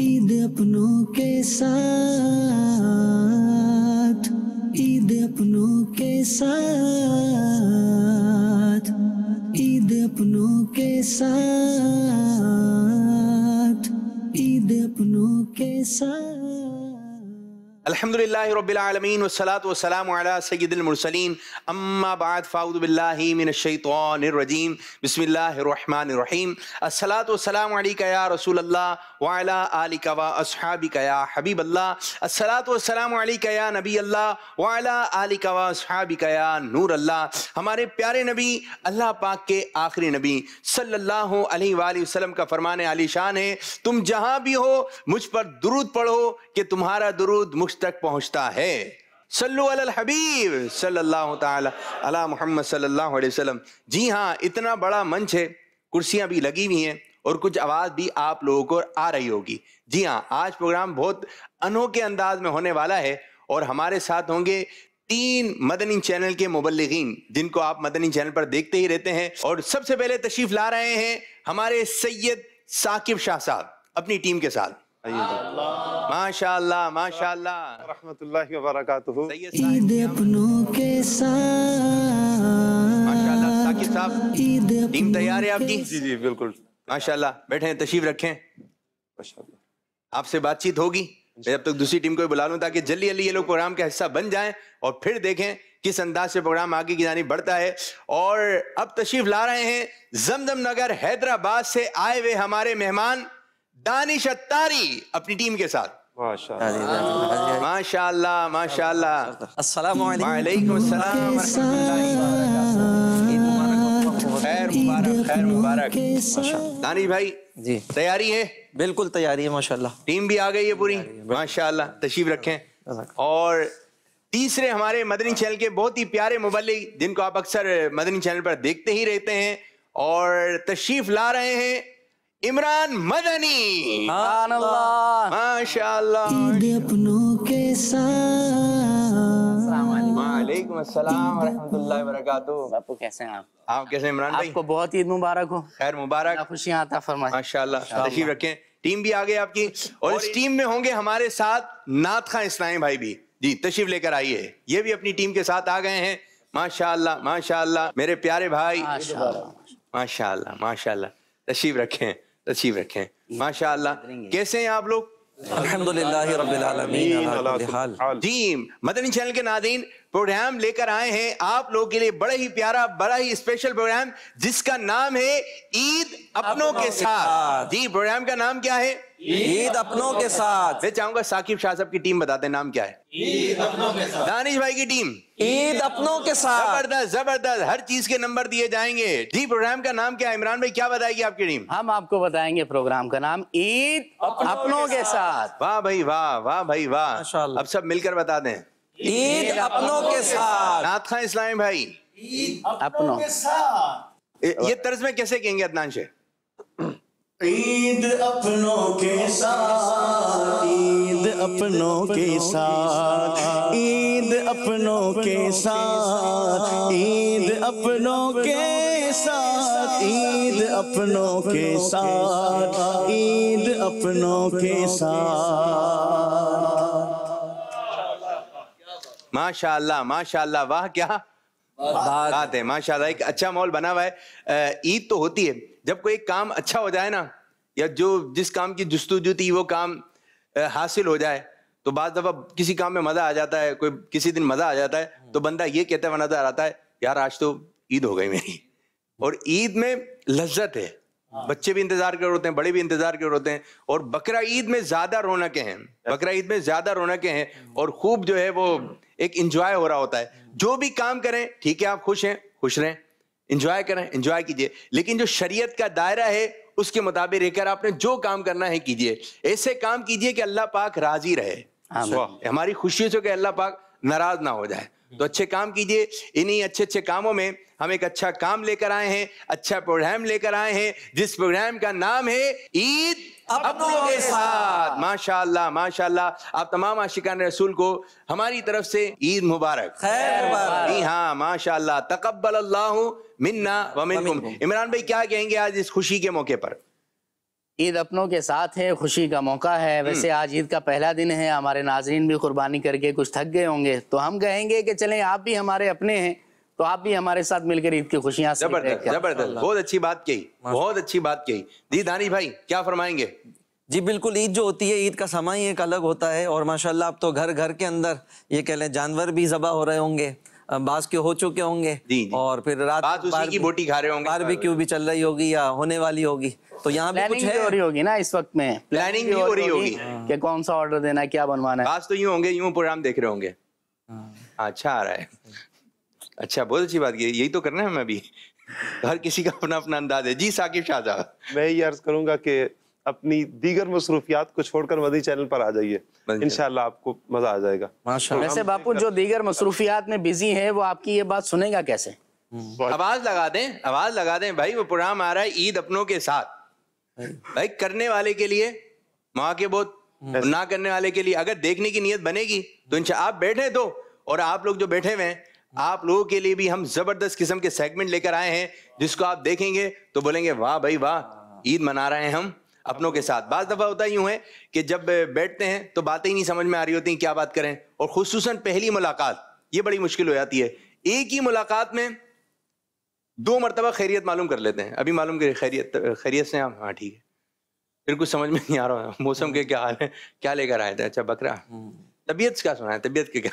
ईद अपनों के साथ ईद अपनों के साथ ईद अपनों के साथ ईद अपनों के साथ अलहमदिल्लाबीआलमीन वसलात वसलाम सैदमरसलिन अम्माबाद फ़ाउदबिल्लाशैतरजीम बसमीम असलात वसलाम या रसूल अल्लाह वाला आलिक व असहाबिक या हबीब अल्लाह असलात वसलाम या नबी अल्लाह वाला आलिक व असहाबिक या नूर अल्लाह हमारे प्यारे नबी अल्लाह पाक के आखिरी नबी सल्लल्लाहु अलैहि वसल्लम का फरमान आलिशान है तुम जहाँ भी हो मुझ पर दुरूद पढ़ो कि तुम्हारा दुरूद मुझ उर्स तक पहुंचता है सल्लु अल हबीब सल्लल्लाहु ताला अला मोहम्मद सल्लल्लाहु अलैहि वसल्लम जी हाँ इतना बड़ा मंच है कुर्सियां भी लगी हुई हैं और कुछ आवाज़ भी आप लोगों को आ रही होगी जी हाँ आज प्रोग्राम बहुत अनोखे अंदाज में होने वाला है और हमारे साथ होंगे तीन मदनी चैनल के मुबलगिन जिनको आप मदनी चैनल पर देखते ही रहते हैं और सबसे पहले तशरीफ ला रहे हैं हमारे सैयद साकिब शाह साहब अपनी टीम के साथ माशाल्लाह माशाल्लाह रहमतुल्लाहि व ईद अपनों के साथ माशाल्लाह टीम तैयार है आपकी जी जी बिल्कुल माशाल्लाह बैठे तशरीफ रखें माशाल्लाह आपसे बातचीत होगी मैं जब तक दूसरी टीम को बुला लूं ताकि जल्दी जल्दी ये लोग प्रोग्राम का हिस्सा बन जाएं और फिर देखें किस अंदाज से प्रोग्राम आगे की जानी बढ़ता है और अब तशरीफ ला रहे हैं जमदम नगर हैदराबाद से आए हुए हमारे मेहमान दानिश अत्तारी अपनी टीम के साथ माशाल्लाह माशाल्लाह अस्सलाम वालेकुम सलाम खैर मुबारक दानिश भाई जी तैयारी है बिल्कुल तैयारी है माशाल्लाह टीम भी आ गई है पूरी माशाल्लाह तशरीफ रखें और तीसरे हमारे मदनी चैनल के बहुत ही प्यारे मुबलिक जिनको आप अक्सर मदनी चैनल पर देखते ही रहते हैं और तशरीफ ला रहे हैं इमरान मदनी माशाल्लाह अपनों के साथ आपको कैसे हैं आप आप कैसे इमरान भाई आपको बहुत ईद मुबारक हो खैर मुबारक खुशियां फरमाए माशाल्लाह रखें टीम भी आ गई आपकी और इस टीम में होंगे हमारे साथ नाथ खान इस्लाई भाई भी जी तशीफ लेकर आइए ये भी अपनी टीम के साथ आ गए हैं माशाल्लाह माशाल्लाह मेरे प्यारे भाई माशाल्लाह माशाल्लाह माशाल्लाह तशरीफ रखें नसीब रखें माशा कैसे हैं आप लोग मदनी चैनल के नादीन प्रोग्राम लेकर आए हैं आप लोगों के लिए बड़ा ही प्यारा बड़ा ही स्पेशल प्रोग्राम जिसका नाम है ईद अपनों के साथ जी प्रोग्राम का नाम क्या है ईद अपनों के साथ मैं चाहूंगा साकिब शाह साहब की टीम बता दे नाम क्या है ईद अपनों के साथ दानिश भाई की टीम ईद अपनों के साथ जबरदस्त जबरदस्त हर चीज के नंबर दिए जाएंगे जी प्रोग्राम का नाम क्या है इमरान भाई क्या बताएगी आपकी टीम हम आपको बताएंगे प्रोग्राम का नाम ईद अपनों के साथ वाह भाई वाह वाह भाई वाह अब सब मिलकर बता दें ईद अपनों के साथ नाथ खां इस्लाम भाई ईद अपनों के साथ ये तर्ज में कैसे कहेंगे अदनान शेख ईद अपनों के साथ ईद अपनों के साथ ईद अपनों के साथ ईद अपनों के साथ ईद अपनों के साथ ईद अपनों के साथ माशाल्लाह माशाल्लाह वाह क्या बात है माशाल्लाह एक अच्छा माहौल बना हुआ है ईद तो होती है जब कोई काम अच्छा हो जाए ना या जो जिस काम की जस्तुजु थी वो काम हासिल हो जाए तो बाद दफा किसी काम में मजा आ जाता है कोई किसी दिन मजा आ जाता है तो बंदा ये कहता हुआ नजर आता है यार आज तो ईद हो गई मेरी और ईद में लज्जत है हाँ। बच्चे भी इंतजार कर रहे होते हैं बड़े भी इंतजार कर होते हैं और बकरा ईद में ज्यादा रौनकें हैं बकरा ईद में ज्यादा रौनकें हैं और खूब जो है वो एक इंजॉय हो रहा होता है जो भी काम करें ठीक है आप खुश हैं खुश रहें इंजॉय करें इंजॉय कीजिए लेकिन जो शरीयत का दायरा है उसके मुताबिक रहकर आपने जो काम करना है कीजिए ऐसे काम कीजिए कि अल्लाह पाक राजी रहे हमारी खुशियों से कि अल्लाह पाक नाराज ना हो जाए तो अच्छे काम कीजिए इन्हीं अच्छे अच्छे कामों में हम एक अच्छा काम लेकर आए हैं अच्छा प्रोग्राम लेकर आए हैं जिस प्रोग्राम का नाम है ईद अपनों के साथ माशाल्लाह माशाल्लाह आप तमाम आशिकान रसूल को हमारी तरफ से ईद मुबारक जी हाँ माशाल्लाह तकबल अल्लाह मिन्ना वमिनकुम इमरान भाई क्या कहेंगे आज इस खुशी के मौके पर ईद अपनों के साथ है खुशी का मौका है हम्म। वैसे आज ईद का पहला दिन है हमारे नाजरीन भी कुर्बानी करके कुछ थक गए होंगे तो हम कहेंगे कि चलें आप भी हमारे अपने हैं तो आप भी हमारे साथ मिलकर ईद की खुशियां जबरदस्त जबरदस्त बहुत अच्छी बात कही बहुत अच्छी बात कही जी दानी भाई क्या फरमाएंगे जी बिल्कुल ईद जो होती है ईद का समय एक अलग होता है और माशाल्लाह आप तो घर घर के अंदर ये कह लें जानवर भी जबा हो रहे होंगे बास के हो चुके होंगे जी, जी। और फिर रात बार की बोटी खा रहे होंगे बार भी क्यों भी चल रही होगी या होने वाली होगी तो यहाँ भी कुछ है हो रही होगी ना इस वक्त में प्लानिंग हो रही होगी हाँ। कि कौन सा ऑर्डर देना है क्या बनवाना है बास तो यूँ होंगे यूँ प्रोग्राम देख रहे होंगे हाँ। अच्छा आ रहा है अच्छा बहुत अच्छी बात की यही तो करना है हमें अभी हर किसी का अपना अपना अंदाज है जी साकिब शाह मैं ये अर्ज करूंगा कि अपनी दीगर मसरूफियात को छोड़कर मदी चैनल पर आ जाइए इनशाला आपको मजा आ जाएगा वैसे बापू जो दीगर मसरूफियात में बिजी है वो आपकी ये बात सुनेगा कैसे आवाज लगा दें आवाज लगा दें भाई वो प्रोग्राम आ रहा है ईद अपनों के साथ भाई करने वाले के लिए माँ के बहुत ना करने वाले के लिए अगर देखने की नीयत बनेगी तो इनशा आप बैठे दो तो, और आप लोग जो बैठे हुए हैं आप लोगों के लिए भी हम जबरदस्त किस्म के सेगमेंट लेकर आए हैं जिसको आप देखेंगे तो बोलेंगे वाह भाई वाह ईद मना रहे हैं हम अपनों के साथ बाज दफ़ा होता यूं है कि जब बैठते हैं तो बातें ही नहीं समझ में आ रही होती क्या बात करें और खसूस पहली मुलाकात ये बड़ी मुश्किल हो जाती है एक ही मुलाकात में दो मरतबा खैरियत मालूम कर लेते हैं अभी मालूम करिए खैरियत खैरियत से हम हाँ ठीक है फिर कुछ समझ में नहीं आ रहा मौसम के क्या हाल है क्या लेकर आए थे अच्छा बकरा हम्म। तबीयत क्या सुना है तबीयत के क्या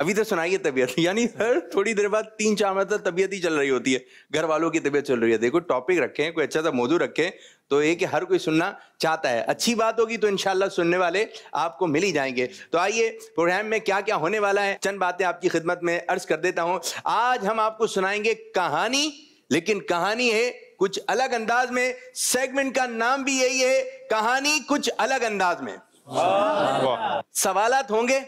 अभी तो सुनाइए तबियत तबीयत यानी हर थोड़ी देर बाद तीन चार महीने तक तबीयत ही चल रही होती है घर वालों की तबीयत चल रही है देखो टॉपिक हैं कोई अच्छा सा मौजूद रखे तो ये हर कोई सुनना चाहता है अच्छी बात होगी तो इनशाला सुनने वाले आपको मिल ही जाएंगे तो आइए प्रोग्राम में क्या क्या होने वाला है चंद बातें आपकी खिदमत में अर्ज कर देता हूँ आज हम आपको सुनाएंगे कहानी लेकिन कहानी है कुछ अलग अंदाज में सेगमेंट का नाम भी यही है कहानी कुछ अलग अंदाज में सवालत होंगे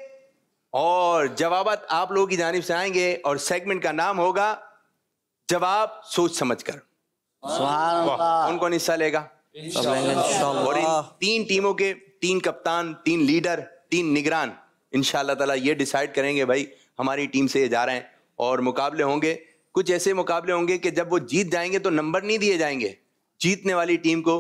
और जवाब आप लोगों की जानब से आएंगे और सेगमेंट का नाम होगा जवाब सोच समझ कर कौन कौन हिस्सा लेगा और इन तीन टीमों के तीन कप्तान तीन लीडर तीन निगरान इनशाला ताला ये डिसाइड करेंगे भाई हमारी टीम से ये जा रहे हैं और मुकाबले होंगे कुछ ऐसे मुकाबले होंगे कि जब वो जीत जाएंगे तो नंबर नहीं दिए जाएंगे जीतने वाली टीम को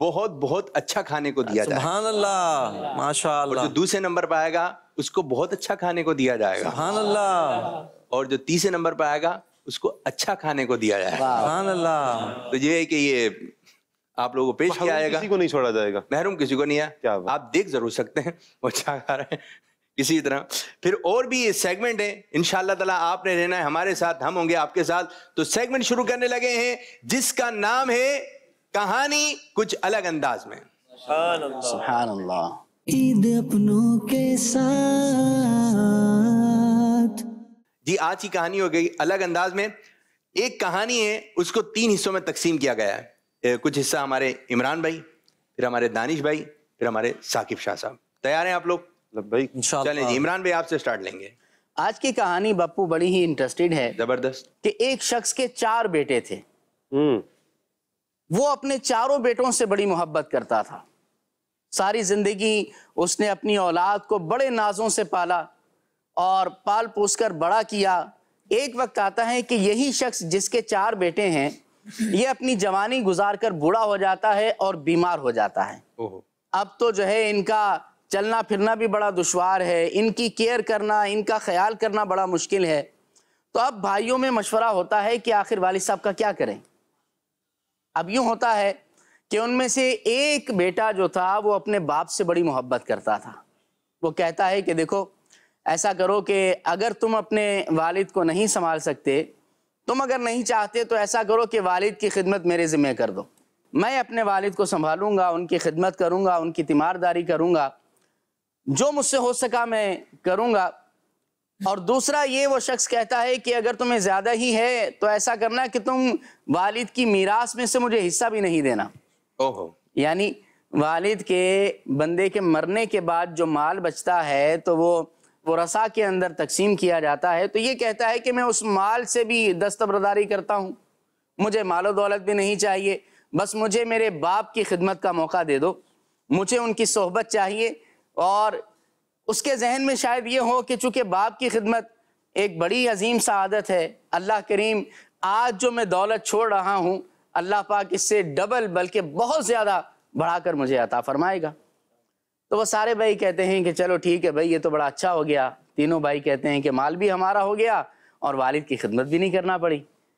बहुत बहुत अच्छा खाने को दिया जाए माशा जो दूसरे नंबर पर आएगा उसको बहुत अच्छा खाने को दिया जाएगा अल्लाह और जो तीसरे नंबर पर आएगा उसको अच्छा खाने को दिया जाएगा अल्लाह तो ये है कि ये आप लोगों को पेश किया जाएगा किसी को नहीं छोड़ा जाएगा महरूम किसी को नहीं है क्या आप देख जरूर सकते हैं वो अच्छा खा रहे हैं इसी तरह फिर और भी ये सेगमेंट है इन ताला आपने रहना है हमारे साथ हम होंगे आपके साथ तो सेगमेंट शुरू करने लगे हैं जिसका नाम है कहानी कुछ अलग अंदाज में ईद अपनों के साथ जी आज की कहानी हो गई अलग अंदाज में एक कहानी है उसको तीन हिस्सों में तकसीम किया गया है कुछ हिस्सा हमारे इमरान भाई फिर हमारे दानिश भाई फिर हमारे साकिब शाह साहब तैयार हैं आप लोग भाई चलें जी इमरान भाई आपसे स्टार्ट लेंगे आज की कहानी बप्पू बड़ी ही इंटरेस्टेड है जबरदस्त कि एक शख्स के चार बेटे थे हम्म। वो अपने चारों बेटों से बड़ी मोहब्बत करता था सारी ज़िंदगी उसने अपनी औलाद को बड़े नाजों से पाला और पाल पोस कर बड़ा किया एक वक्त आता है कि यही शख्स जिसके चार बेटे हैं ये अपनी जवानी गुजार कर बूढ़ा हो जाता है और बीमार हो जाता है अब तो जो है इनका चलना फिरना भी बड़ा दुशवार है इनकी केयर करना इनका ख्याल करना बड़ा मुश्किल है तो अब भाइयों में मशवरा होता है कि आखिर वाली साहब का क्या करें अब यूं होता है कि उनमें से एक बेटा जो था वो अपने बाप से बड़ी मोहब्बत करता था वो कहता है कि देखो ऐसा करो कि अगर तुम अपने वालिद को नहीं संभाल सकते तुम अगर नहीं चाहते तो ऐसा करो कि वालिद की खिदमत मेरे ज़िम्मे कर दो मैं अपने वालिद को संभालूंगा उनकी खिदमत करूंगा उनकी तीमारदारी करूंगा जो मुझसे हो सका मैं करूंगा और दूसरा ये वो शख्स कहता है कि अगर तुम्हें ज़्यादा ही है तो ऐसा करना कि तुम वालिद की मीरास में से मुझे हिस्सा भी नहीं देना यानी वालिद के बंदे के मरने के बाद जो माल बचता है तो वो वो रसा के अंदर तकसीम किया जाता है तो ये कहता है कि मैं उस माल से भी दस्तबरदारी करता हूँ मुझे मालो दौलत भी नहीं चाहिए बस मुझे मेरे बाप की खिदमत का मौका दे दो मुझे उनकी सोहबत चाहिए और उसके जहन में शायद ये हो कि चूंकि बाप की खिदमत एक बड़ी अजीम आदत है अल्लाह करीम आज जो मैं दौलत छोड़ रहा हूँ अल्लाह पाक इससे डबल बल्कि बहुत ज़्यादा बढ़ाकर मुझे अता फरमाएगा तो वह सारे भाई कहते हैं कि चलो ठीक है भाई ये तो बड़ा अच्छा हो गया तीनों भाई कहते हैं कि माल भी हमारा हो गया और वालिद की खिदमत भी नहीं करना पड़ी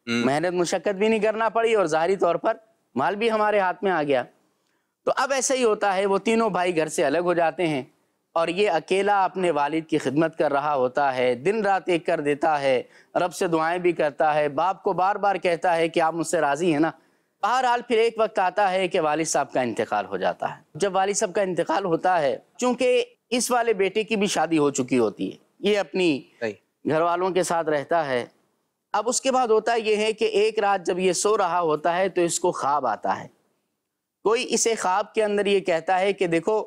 हम्म। मेहनत मुशक्क़त भी नहीं करना पड़ी और ज़ाहरी तौर पर माल भी हमारे हाथ में आ गया तो अब ऐसा ही होता है वो तीनों भाई घर से अलग हो जाते हैं और ये अकेला अपने वालिद की खिदमत कर रहा होता है दिन रात एक कर देता है रब से दुआएं भी करता है बाप को बार बार कहता है कि आप मुझसे राज़ी हैं ना बहरहाल फिर एक वक्त आता है कि वालिद साहब का इंतकाल हो जाता है जब वालिद साहब का इंतकाल होता है चूंकि इस वाले बेटे की भी शादी हो चुकी होती है ये अपनी घर वालों के साथ रहता है अब उसके बाद होता यह है कि एक रात जब ये सो रहा होता है तो इसको ख्वाब आता है कोई इसे ख्वाब के अंदर ये कहता है कि देखो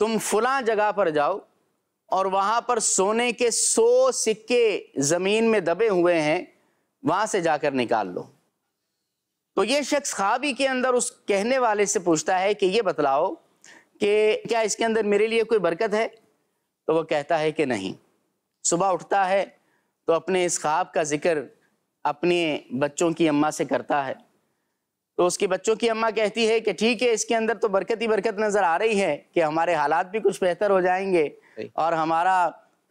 तुम फुला जगह पर जाओ और वहां पर सोने के सौ सिक्के जमीन में दबे हुए हैं वहां से जाकर निकाल लो तो ये शख्स खाबी के अंदर उस कहने वाले से पूछता है कि ये बतलाओ कि क्या इसके अंदर मेरे लिए कोई बरकत है तो वो कहता है कि नहीं सुबह उठता है तो अपने इस ख्वाब का जिक्र अपने बच्चों की अम्मा से करता है तो उसके बच्चों की अम्मा कहती है कि ठीक है इसके अंदर तो बरकत ही बरकत नज़र आ रही है कि हमारे हालात भी कुछ बेहतर हो जाएंगे और हमारा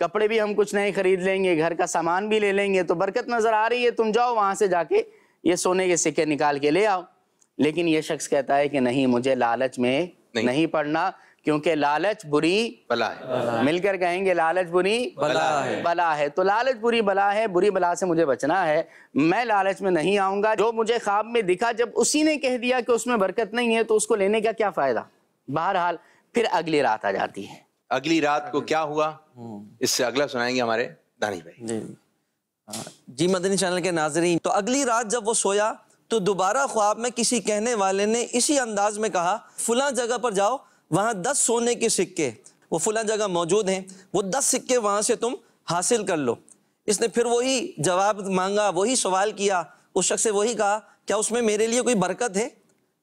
कपड़े भी हम कुछ नए खरीद लेंगे घर का सामान भी ले लेंगे तो बरकत नज़र आ रही है तुम जाओ वहां से जाके ये सोने के सिक्के निकाल के ले आओ लेकिन ये शख्स कहता है कि नहीं मुझे लालच में नहीं, नहीं पढ़ना क्योंकि लालच बुरी बला है मिलकर कहेंगे लालच बुरी बला है बला है तो लालच बुरी बला है बुरी बला से मुझे बचना है मैं लालच में नहीं आऊंगा जो मुझे ख्वाब में दिखा जब उसी ने कह दिया कि उसमें बरकत नहीं है तो उसको लेने का क्या फायदा बहरहाल फिर अगली रात आ जाती है अगली रात को क्या हुआ हम्म। इससे अगला सुनाएंगे हमारे दानी भाई हाँ। जी मदनी चैनल के नाजरीन तो अगली रात जब वो सोया तो दोबारा ख्वाब में किसी कहने वाले ने इसी अंदाज में कहा फुला जगह पर जाओ वहाँ दस सोने के सिक्के वो फुला जगह मौजूद हैं वो दस सिक्के वहाँ से तुम हासिल कर लो इसने फिर वही जवाब मांगा वही सवाल किया उस शख्स से वही कहा क्या उसमें मेरे लिए कोई बरकत है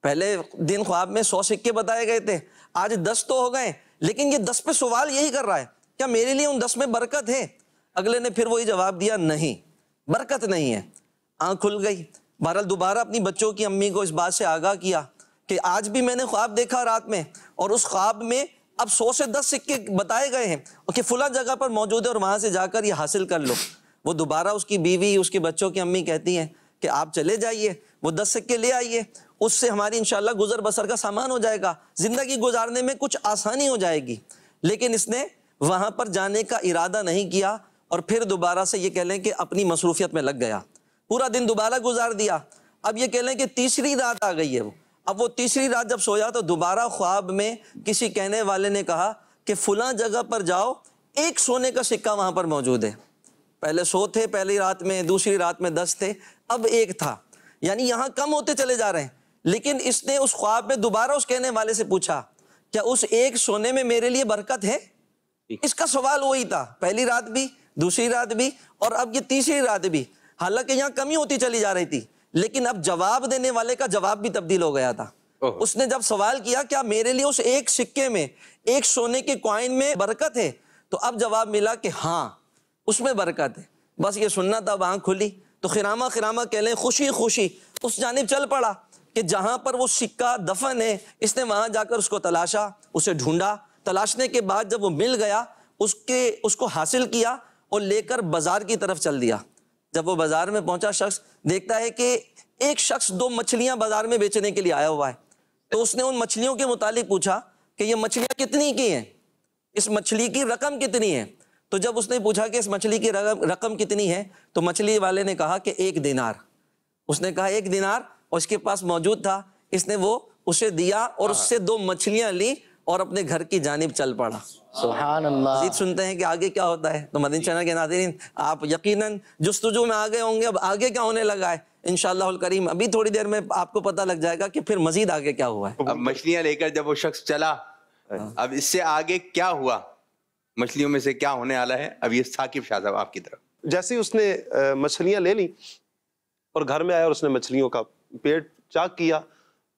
पहले दिन ख्वाब में सौ सिक्के बताए गए थे आज दस तो हो गए लेकिन ये दस पे सवाल यही कर रहा है क्या मेरे लिए उन दस में बरकत है अगले ने फिर वही जवाब दिया नहीं बरकत नहीं है आँख खुल गई बहरहाल दोबारा अपनी बच्चों की अम्मी को इस बात से आगाह किया कि आज भी मैंने ख्वाब देखा रात में और उस ख्वाब में अब सौ से दस सिक्के बताए गए हैं कि फुला जगह पर मौजूद है और वहां से जाकर ये हासिल कर लो वो दोबारा उसकी बीवी उसके बच्चों की अम्मी कहती हैं कि आप चले जाइए वो दस सिक्के ले आइए उससे हमारी इंशाल्लाह गुजर बसर का सामान हो जाएगा ज़िंदगी गुजारने में कुछ आसानी हो जाएगी लेकिन इसने वहां पर जाने का इरादा नहीं किया और फिर दोबारा से ये कह लें कि अपनी मसरूफियत में लग गया पूरा दिन दोबारा गुजार दिया अब ये कह लें कि तीसरी रात आ गई है वो अब वो तीसरी रात जब सोया तो दोबारा ख्वाब में किसी कहने वाले ने कहा कि फुला जगह पर जाओ एक सोने का सिक्का वहां पर मौजूद है पहले सो थे पहली रात में दूसरी रात में दस थे अब एक था यानी यहां कम होते चले जा रहे हैं लेकिन इसने उस ख्वाब में दोबारा उस कहने वाले से पूछा क्या उस एक सोने में मेरे लिए बरकत है इसका सवाल वही था पहली रात भी दूसरी रात भी और अब ये तीसरी रात भी हालांकि यहाँ कमी होती चली जा रही थी लेकिन अब जवाब देने वाले का जवाब भी तब्दील हो गया था उसने जब सवाल किया क्या मेरे लिए उस एक सिक्के में एक सोने के कॉइन में बरकत है तो अब जवाब मिला कि हाँ उसमें बरकत है बस ये सुनना था आँख खुली तो खिरामा खिरामा कह लें खुशी खुशी उस जानब चल पड़ा कि जहाँ पर वो सिक्का दफन है इसने वहाँ जाकर उसको तलाशा उसे ढूंढा तलाशने के बाद जब वो मिल गया उसके उसको हासिल किया और लेकर बाजार की तरफ चल दिया जब वो बाजार में पहुंचा शख्स देखता है कि एक शख्स दो मछलियां बाजार में बेचने के लिए आया हुआ है तो उसने उन मछलियों के मुतालिक पूछा कि ये मछलियां कितनी की हैं इस मछली की रकम कितनी है तो जब उसने पूछा कि इस मछली की रकम रकम कितनी है तो मछली वाले ने कहा कि एक दिनार उसने कहा एक दिनार और उसके पास मौजूद था इसने वो उसे दिया और हाँ। उससे दो मछलियां ली और अपने घर की जानब चल पड़ा सुबह सुनते हैं कि आगे क्या होता है तो मदन चैनल के नादरीन आप यकीनन जस्तजू में आ गए होंगे अब आगे क्या होने लगा है इन करीम अभी थोड़ी देर में आपको पता लग जाएगा कि फिर मजीद आगे क्या हुआ है अब मछलियां लेकर जब वो शख्स चला अब इससे आगे क्या हुआ मछलियों में से क्या होने वाला है अब ये साकिब शाह साहब आपकी तरफ जैसे ही उसने मछलियां ले ली और घर में आया और उसने मछलियों का पेट चाक किया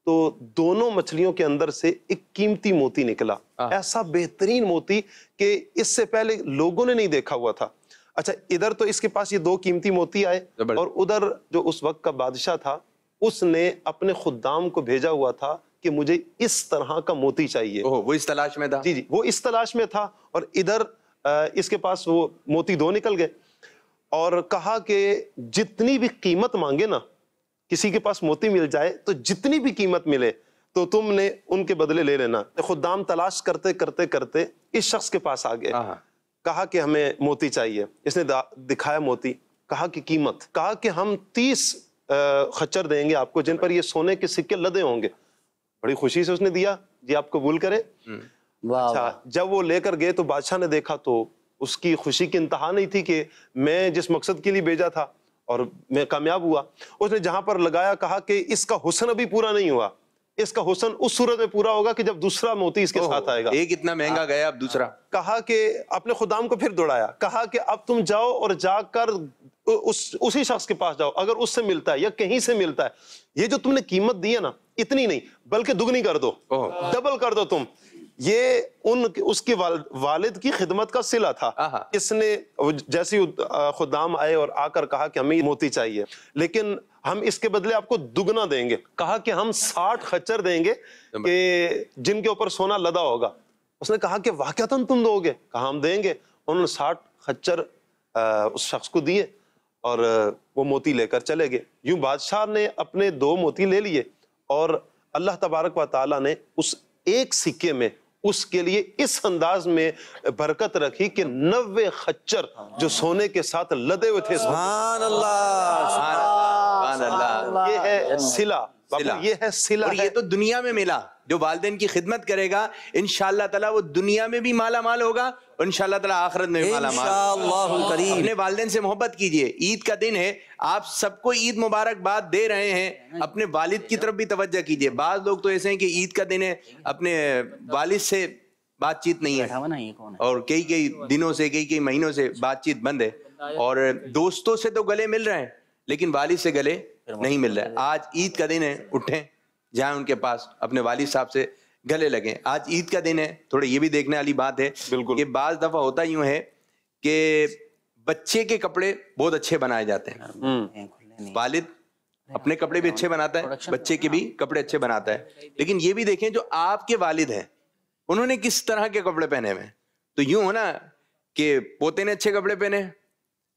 तो दोनों मछलियों के अंदर से एक कीमती मोती निकला हाँ। ऐसा बेहतरीन मोती कि इससे पहले लोगों ने नहीं देखा हुआ था अच्छा इधर तो इसके पास ये दो कीमती मोती आए और उधर जो उस वक्त का बादशाह था उसने अपने खुदाम को भेजा हुआ था कि मुझे इस तरह का मोती चाहिए ओ, वो इस तलाश में था जी जी वो इस तलाश में था और इधर इसके पास वो मोती दो निकल गए और कहा कि जितनी भी कीमत मांगे ना किसी के पास मोती मिल जाए तो जितनी भी कीमत मिले तो तुमने उनके बदले ले लेना खुद दाम तलाश करते करते करते इस शख्स के पास आ गए हाँ, हाँ। कहा कि हमें मोती चाहिए इसने दिखाया मोती कहा कि कीमत कहा कि हम तीस खच्चर देंगे आपको जिन पर ये सोने के सिक्के लदे होंगे बड़ी खुशी से उसने दिया जी आप कबूल करें हम्म। अच्छा जब वो लेकर गए तो बादशाह ने देखा तो उसकी खुशी की इंतहा नहीं थी कि मैं जिस मकसद के लिए भेजा था और मैं कामयाब हुआ उसने जहां पर लगाया कहा कि इसका हुसन अभी पूरा नहीं हुआ इसका हुसन उस सूरत में पूरा होगा कि जब दूसरा मोती इसके साथ आएगा एक इतना महंगा हाँ। गया अब दूसरा कहा कि अपने खुदाम को फिर दौड़ाया कहा कि अब तुम जाओ और जाकर उस उसी शख्स के पास जाओ अगर उससे मिलता है या कहीं से मिलता है ये जो तुमने कीमत दी है ना इतनी नहीं बल्कि दुगनी कर दो डबल कर दो तुम ये उन उसकी वाल, वालिद की खिदमत का सिला था इसने जैसे खुदाम आए और आकर कहा कि हमें मोती चाहिए लेकिन हम इसके बदले आपको दुगना देंगे कहा कि हम साठ खच्चर देंगे कि जिनके ऊपर सोना लदा होगा उसने कहा कि वाक़ता तुम दोगे कहा हम देंगे उन्होंने साठ खच्चर उस शख्स को दिए और वो मोती लेकर चले गए यूं बादशाह ने अपने दो मोती ले लिए और अल्लाह तबारक व ताली ने उस एक सिक्के में उसके लिए इस अंदाज में बरकत रखी कि नब्बे खच्चर जो सोने के साथ लदे हुए थे ये है सिला ये है सिला और है। ये तो दुनिया में मिला जो वाले की खिदमत करेगा इन ताला वो दुनिया में भी माला माल होगा और इन तला आखरत में भी माला माल अपने वालदेन से मोहब्बत कीजिए ईद का दिन है आप सबको ईद मुबारकबाद दे रहे हैं अपने वालिद की तरफ भी तवज्जो कीजिए बाद लोग तो ऐसे हैं कि ईद का दिन है अपने वालिद से बातचीत नहीं है और कई कई दिनों से कई कई महीनों से बातचीत बंद है और दोस्तों से तो गले मिल रहे हैं लेकिन वालिद से गले नहीं मिल रहा है आज ईद का दिन है उठें जाएं उनके पास अपने वालिद साहब से गले लगें आज ईद का दिन है थोड़ा ये भी देखने वाली बात है बिल्कुल ये बाज दफ़ा होता यूं है कि बच्चे के कपड़े बहुत अच्छे बनाए जाते हैं हम्म। हम्म। वालिद अपने कपड़े भी अच्छे बनाता है बच्चे के तो भी कपड़े अच्छे बनाता है लेकिन ये भी देखें जो आपके वालिद हैं उन्होंने किस तरह के कपड़े पहने हुए तो यूं हो ना कि पोते ने अच्छे कपड़े पहने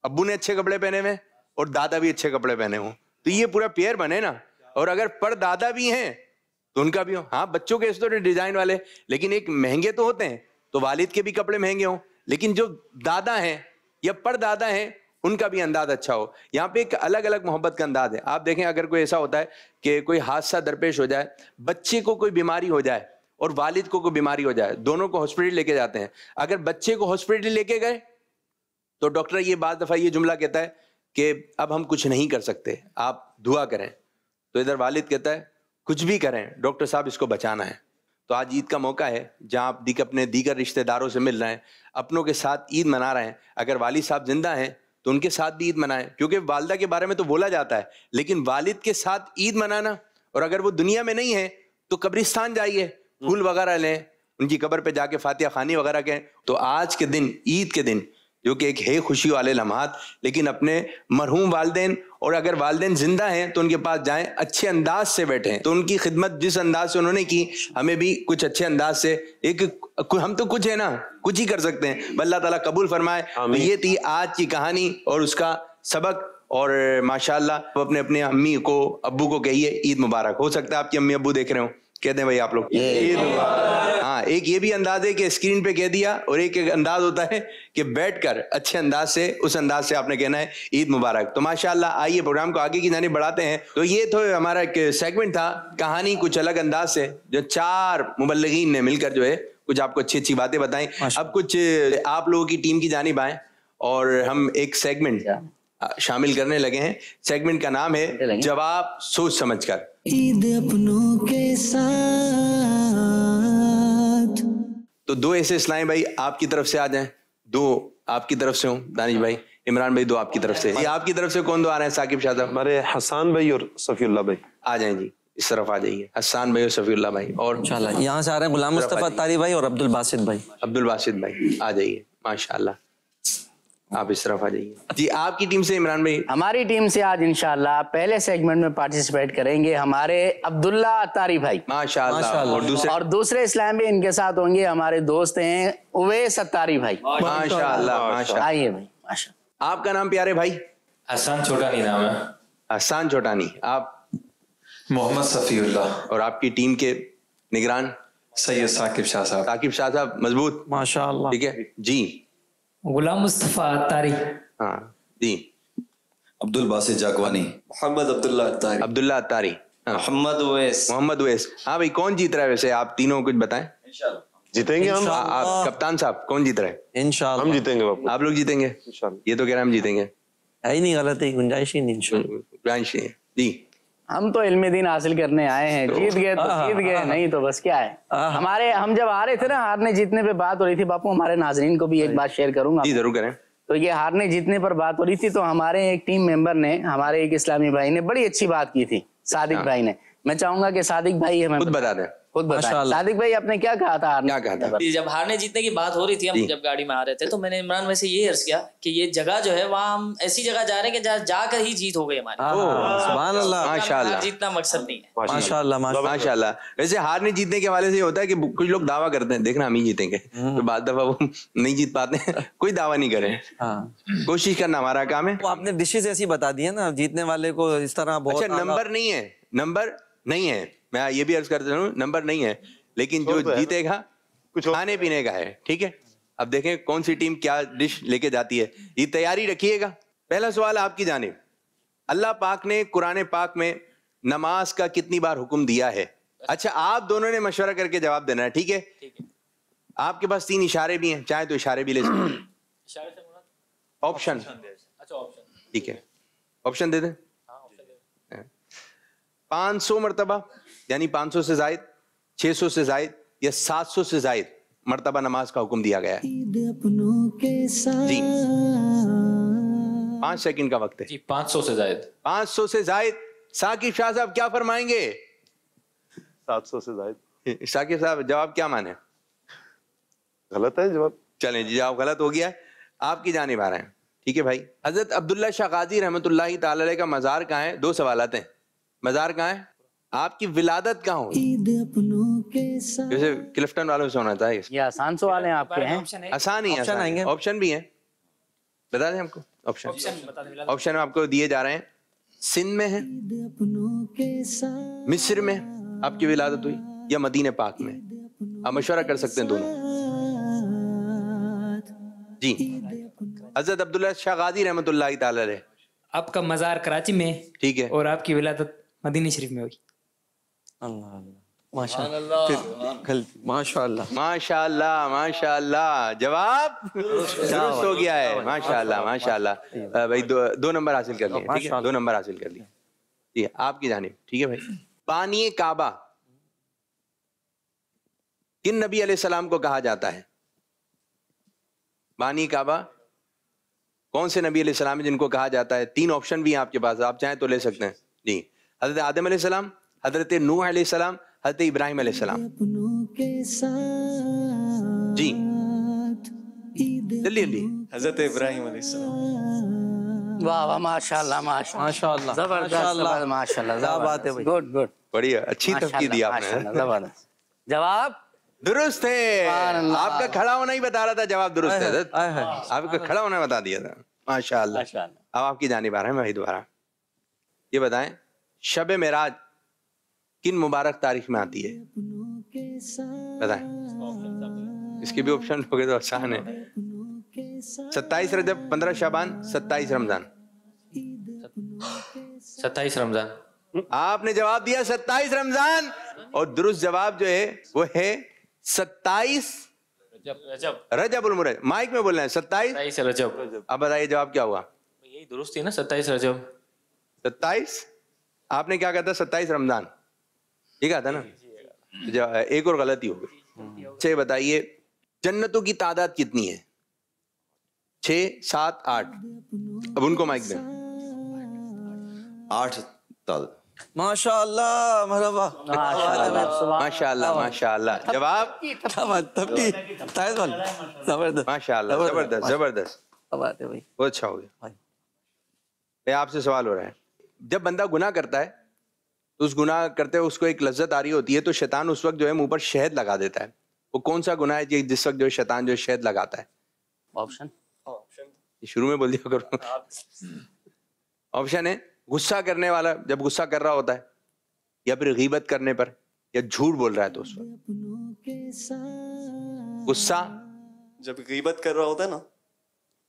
अब्बू ने अच्छे कपड़े पहने हुए और दादा भी अच्छे कपड़े पहने हों तो ये पूरा पेयर बने ना और अगर पर दादा भी हैं तो उनका भी हो हाँ बच्चों के तो डिजाइन वाले लेकिन एक महंगे तो होते हैं तो वालिद के भी कपड़े महंगे हों लेकिन जो दादा हैं या दादा हैं उनका भी अंदाज अच्छा हो यहाँ पे एक अलग अलग मोहब्बत का अंदाज है आप देखें अगर कोई ऐसा होता है कि कोई हादसा दरपेश हो जाए बच्चे को कोई बीमारी हो जाए और वालिद को कोई बीमारी हो जाए दोनों को हॉस्पिटल लेके जाते हैं अगर बच्चे को हॉस्पिटल लेके गए तो डॉक्टर ये बात दफा ये जुमला कहता है कि अब हम कुछ नहीं कर सकते आप दुआ करें तो इधर वालिद कहता है कुछ भी करें डॉक्टर साहब इसको बचाना है तो आज ईद का मौका है जहाँ आप दीक अपने दीगर रिश्तेदारों से मिल रहे हैं अपनों के साथ ईद मना रहे हैं अगर वालिद साहब जिंदा हैं तो उनके साथ भी ईद मनाएं क्योंकि वालदा के बारे में तो बोला जाता है लेकिन वालिद के साथ ईद मनाना और अगर वो दुनिया में नहीं है तो कब्रिस्तान जाइए फूल वगैरह लें उनकी कब्र पे जाके फातिया खानी वगैरह कहें तो आज के दिन ईद के दिन जो कि एक है खुशी वाले लम्हात लेकिन अपने मरहूम वालदेन और अगर वालदेन जिंदा हैं तो उनके पास जाएं अच्छे अंदाज से बैठें तो उनकी खिदमत जिस अंदाज से उन्होंने की हमें भी कुछ अच्छे अंदाज से एक हम तो कुछ है ना कुछ ही कर सकते हैं अल्लाह ताला कबूल फरमाए तो ये थी आज की कहानी और उसका सबक और माशाला तो अपने अपने अम्मी को अबू को कहिए ईद मुबारक हो सकता है आपकी अम्मी अबू देख रहे हो कहते हैं भाई आप लोग तो- हाँ एक ये भी अंदाज है कि स्क्रीन पे कह दिया और एक, एक अंदाज होता है कि बैठकर अच्छे अंदाज से उस अंदाज से आपने कहना है ईद मुबारक तो माशाल्लाह आइए प्रोग्राम को आगे की जाने बढ़ाते हैं तो ये तो हमारा एक सेगमेंट था कहानी कुछ अलग अंदाज से जो चार मुबलगिन ने मिलकर जो है कुछ आपको अच्छी अच्छी बातें बताएं अब कुछ आप लोगों की टीम की जानी आए और हम एक सेगमेंट अच्छा। शामिल करने लगे हैं सेगमेंट का नाम है जवाब सोच समझ कर ईद अपनों के साथ तो दो ऐसे इस्लाम भाई आपकी तरफ से आ जाए दो आपकी तरफ से हूँ दानिश भाई इमरान भाई दो आपकी तरफ से ये आपकी तरफ से कौन दो आ रहे हैं साकिब शाह हमारे हसान भाई और सफीउल्ला भाई आ जाए जी इस तरफ आ जाइए हसान भाई और सफीउल्ला भाई और यहाँ से आ रहे हैं गुलाम मुस्तफ़ा तारी भाई और अब्दुल बासिद भाई अब्दुल बासिद भाई आ जाइए माशाल्लाह आप इस तरफ आ जाइए जी आपकी टीम से इमरान भाई हमारी टीम से आज इंशाल्लाह पहले सेगमेंट में पार्टिसिपेट करेंगे हमारे अब्दुल्ला अतारी भाई माशाल्लाह और दूसरे और दूसरे इस्लाम भी इनके साथ होंगे हमारे दोस्त हैं उवैस अतारी भाई माशाल्लाह आइए भाई माशाल्लाह आपका नाम प्यारे भाई हसान छोटानी नाम है हसान छोटानी आप मोहम्मद सफ़ीउल्ला और आपकी टीम के निगरान सैयद साकिब शाह साहब साकिब शाह साहब मजबूत माशाल्लाह ठीक है जी गुलाम मुस्तफ़ा तारी हाँ जी अब्दुल बासे जाकवानी मोहम्मद अब्दुल्ला अतारी अब्दुल्ला अतारी मोहम्मद वेस मोहम्मद वेस हाँ भाई कौन जीत रहा है वैसे आप तीनों कुछ बताएं जीतेंगे हम आप कप्तान साहब कौन जीत रहे हैं इंशाल्लाह हम जीतेंगे आप लोग जीतेंगे इंशाल्लाह ये तो कह रहे हम जीतेंगे है ही नहीं गलत है गुंजाइश ही नहीं इंशाल्लाह गुंजाइश नहीं जी हम तो इल्म दिन हासिल करने आए हैं तो- जीत गए तो हाँ, जीत गए हाँ, हाँ। नहीं तो बस क्या है हमारे हम जब आ रहे थे ना हारने जीतने पे बात हो रही थी बापू हमारे नाजरीन को भी एक बात शेयर करूंगा जरूर करें तो ये हारने जीतने पर बात हो रही थी तो हमारे एक टीम मेंबर ने हमारे एक इस्लामी भाई ने बड़ी अच्छी बात की थी सादिक भाई ने मैं चाहूंगा कि सादिक भाई हमें बता दें खुद बताएं सादिक भाई आपने क्या कहा था क्या कहा था जब हारने जीतने की बात हो रही थी हम जब गाड़ी में आ रहे थे तो मैंने इमरान भाई से ये अर्ज किया कि ये जगह जो है वहाँ हम ऐसी जगह जा रहे हैं कि जहाँ जाकर ही जीत हो गए हमारी जीतना मकसद नहीं है माशाला माशाल्लाह वैसे हारने जीतने के हवाले से होता है कि कुछ लोग दावा करते हैं देखना हम ही जीतेंगे हम्म। तो बाद दफा वो नहीं जीत पाते कोई दावा नहीं करें हाँ। कोशिश करना हमारा काम है वो आपने डिशेज ऐसी बता दी है ना जीतने वाले को इस तरह अच्छा, बहुत अच्छा नंबर नहीं है नंबर नहीं है मैं ये भी अर्ज करता हूँ नंबर नहीं है लेकिन जो जीतेगा कुछ खाने पीने का है ठीक है अब देखें कौन सी टीम क्या डिश लेके जाती है ये तैयारी रखिएगा पहला सवाल आपकी जानेब अल्लाह पाक ने कुरान पाक में नमाज का कितनी बार हुक्म दिया है अच्छा आप दोनों ने मशवरा करके जवाब देना है ठीक है आपके पास तीन इशारे भी हैं चाहे तो इशारे भी ले सकते अच्छा, ऑप्शन ठीक है ऑप्शन दे दें हाँ, पांच सौ मरतबा यानी 500 से जायद 600 से जायद या 700 से जायद मरतबा नमाज का हुक्म दिया गया है जी पांच सेकंड का वक्त है जी 500 से जायद 500 से जायद साकिब शाह साहब क्या फरमाएंगे 700 से जायद साकिब साहब जवाब क्या माने गलत है जवाब चलें जी जवाब गलत हो गया आपकी जानिब आ रहे हैं ठीक है भाई हजरत अब्दुल्ला शाह गाजी रहमत का मज़ार कहाँ है दो आते हैं मज़ार कहाँ है आपकी विलादत कहाँ हुई जैसे क्लिफ्टन वालों से होना था ये आसान सवाल है आपके हैं आसान ही ऑप्शन आएंगे ऑप्शन भी है बता दें हमको ऑप्शन ऑप्शन आपको दिए जा रहे हैं सिंध में है मिस्र में आपकी विलादत हुई या मदीने पाक में आप मशवरा कर सकते हैं दोनों जी हजरत अब्दुल्ला शाह गाजी रहमत आपका मजार कराची में ठीक है और आपकी विलादत मदीने शरीफ में होगी माशाल्लाह माशाल्लाह माशाल्लाह जवाब दुरुस्त हो गया है माशाल्लाह माशाल्लाह भाई दो नंबर हासिल कर लिए दो नंबर हासिल कर लिए ठीक है आपकी जानी ठीक है भाई पानी काबा किन नबी सलाम को कहा जाता है बानी काबा कौन से नबी सलाम है जिनको कहा जाता है तीन ऑप्शन भी हैं आपके पास आप चाहें तो ले सकते हैं जी हजरत आदम सलाम हजरत नूह अलैहिस्सलाम हजरत इब्राहिम जी जल्दी जल्दी हजरत इब्राहिम वाह वाह माशाल्लाह माशाल्लाह जबरदस्त माशाल्लाह क्या बात है भाई गुड गुड बढ़िया अच्छी दी आपने जबरदस्त जवाब दुरुस्त है आपका खड़ा होना ही बता रहा था जवाब दुरुस्त है आपका खड़ा होना बता दिया था माशाल्लाह अब आपकी जानी बार है मैं दोबारा ये बताएं शब मेराज किन मुबारक तारीख में आती है बताए इसके भी ऑप्शन हो गए तो आसान है सत्ताईस रजब पंद्रह शाबान सत्ताईस रमजान सत्ताईस रमजान आपने जवाब दिया सत्ताईस रमजान और दुरुस्त जवाब जो है वो है सत्ताईस रजब रजब रजब माइक में बोल रहे हैं सत्ताईस रजब अब बताइए जवाब क्या हुआ यही दुरुस्त है ना सत्ताईस रजब सत्ताईस आपने क्या कहा था सत्ताईस रमजान ठीक आता ना एक और गलती हो गई छह बताइए जन्नतों की तादाद कितनी है छ सात आठ अब उनको माइक दें आठ तल माशाल्लाह माशाल्लाह जवाब जबरदस्त जबरदस्त जबरदस्त बहुत अच्छा हो गया आपसे सवाल हो रहा है जब बंदा गुनाह करता है उस गुनाह करते हुए उसको एक लज्जत आ रही होती है तो शैतान उस वक्त जो है मुंह पर शहद लगा देता है वो कौन सा गुनाह है जिस वक्त जो है शैतान जो है शहद लगाता है ऑप्शन ऑप्शन शुरू में बोल दिया करो ऑप्शन है गुस्सा करने वाला जब गुस्सा कर रहा होता है या फिर गीबत करने पर या झूठ बोल रहा है तो उस वक्त गुस्सा जब गीबत कर रहा होता है ना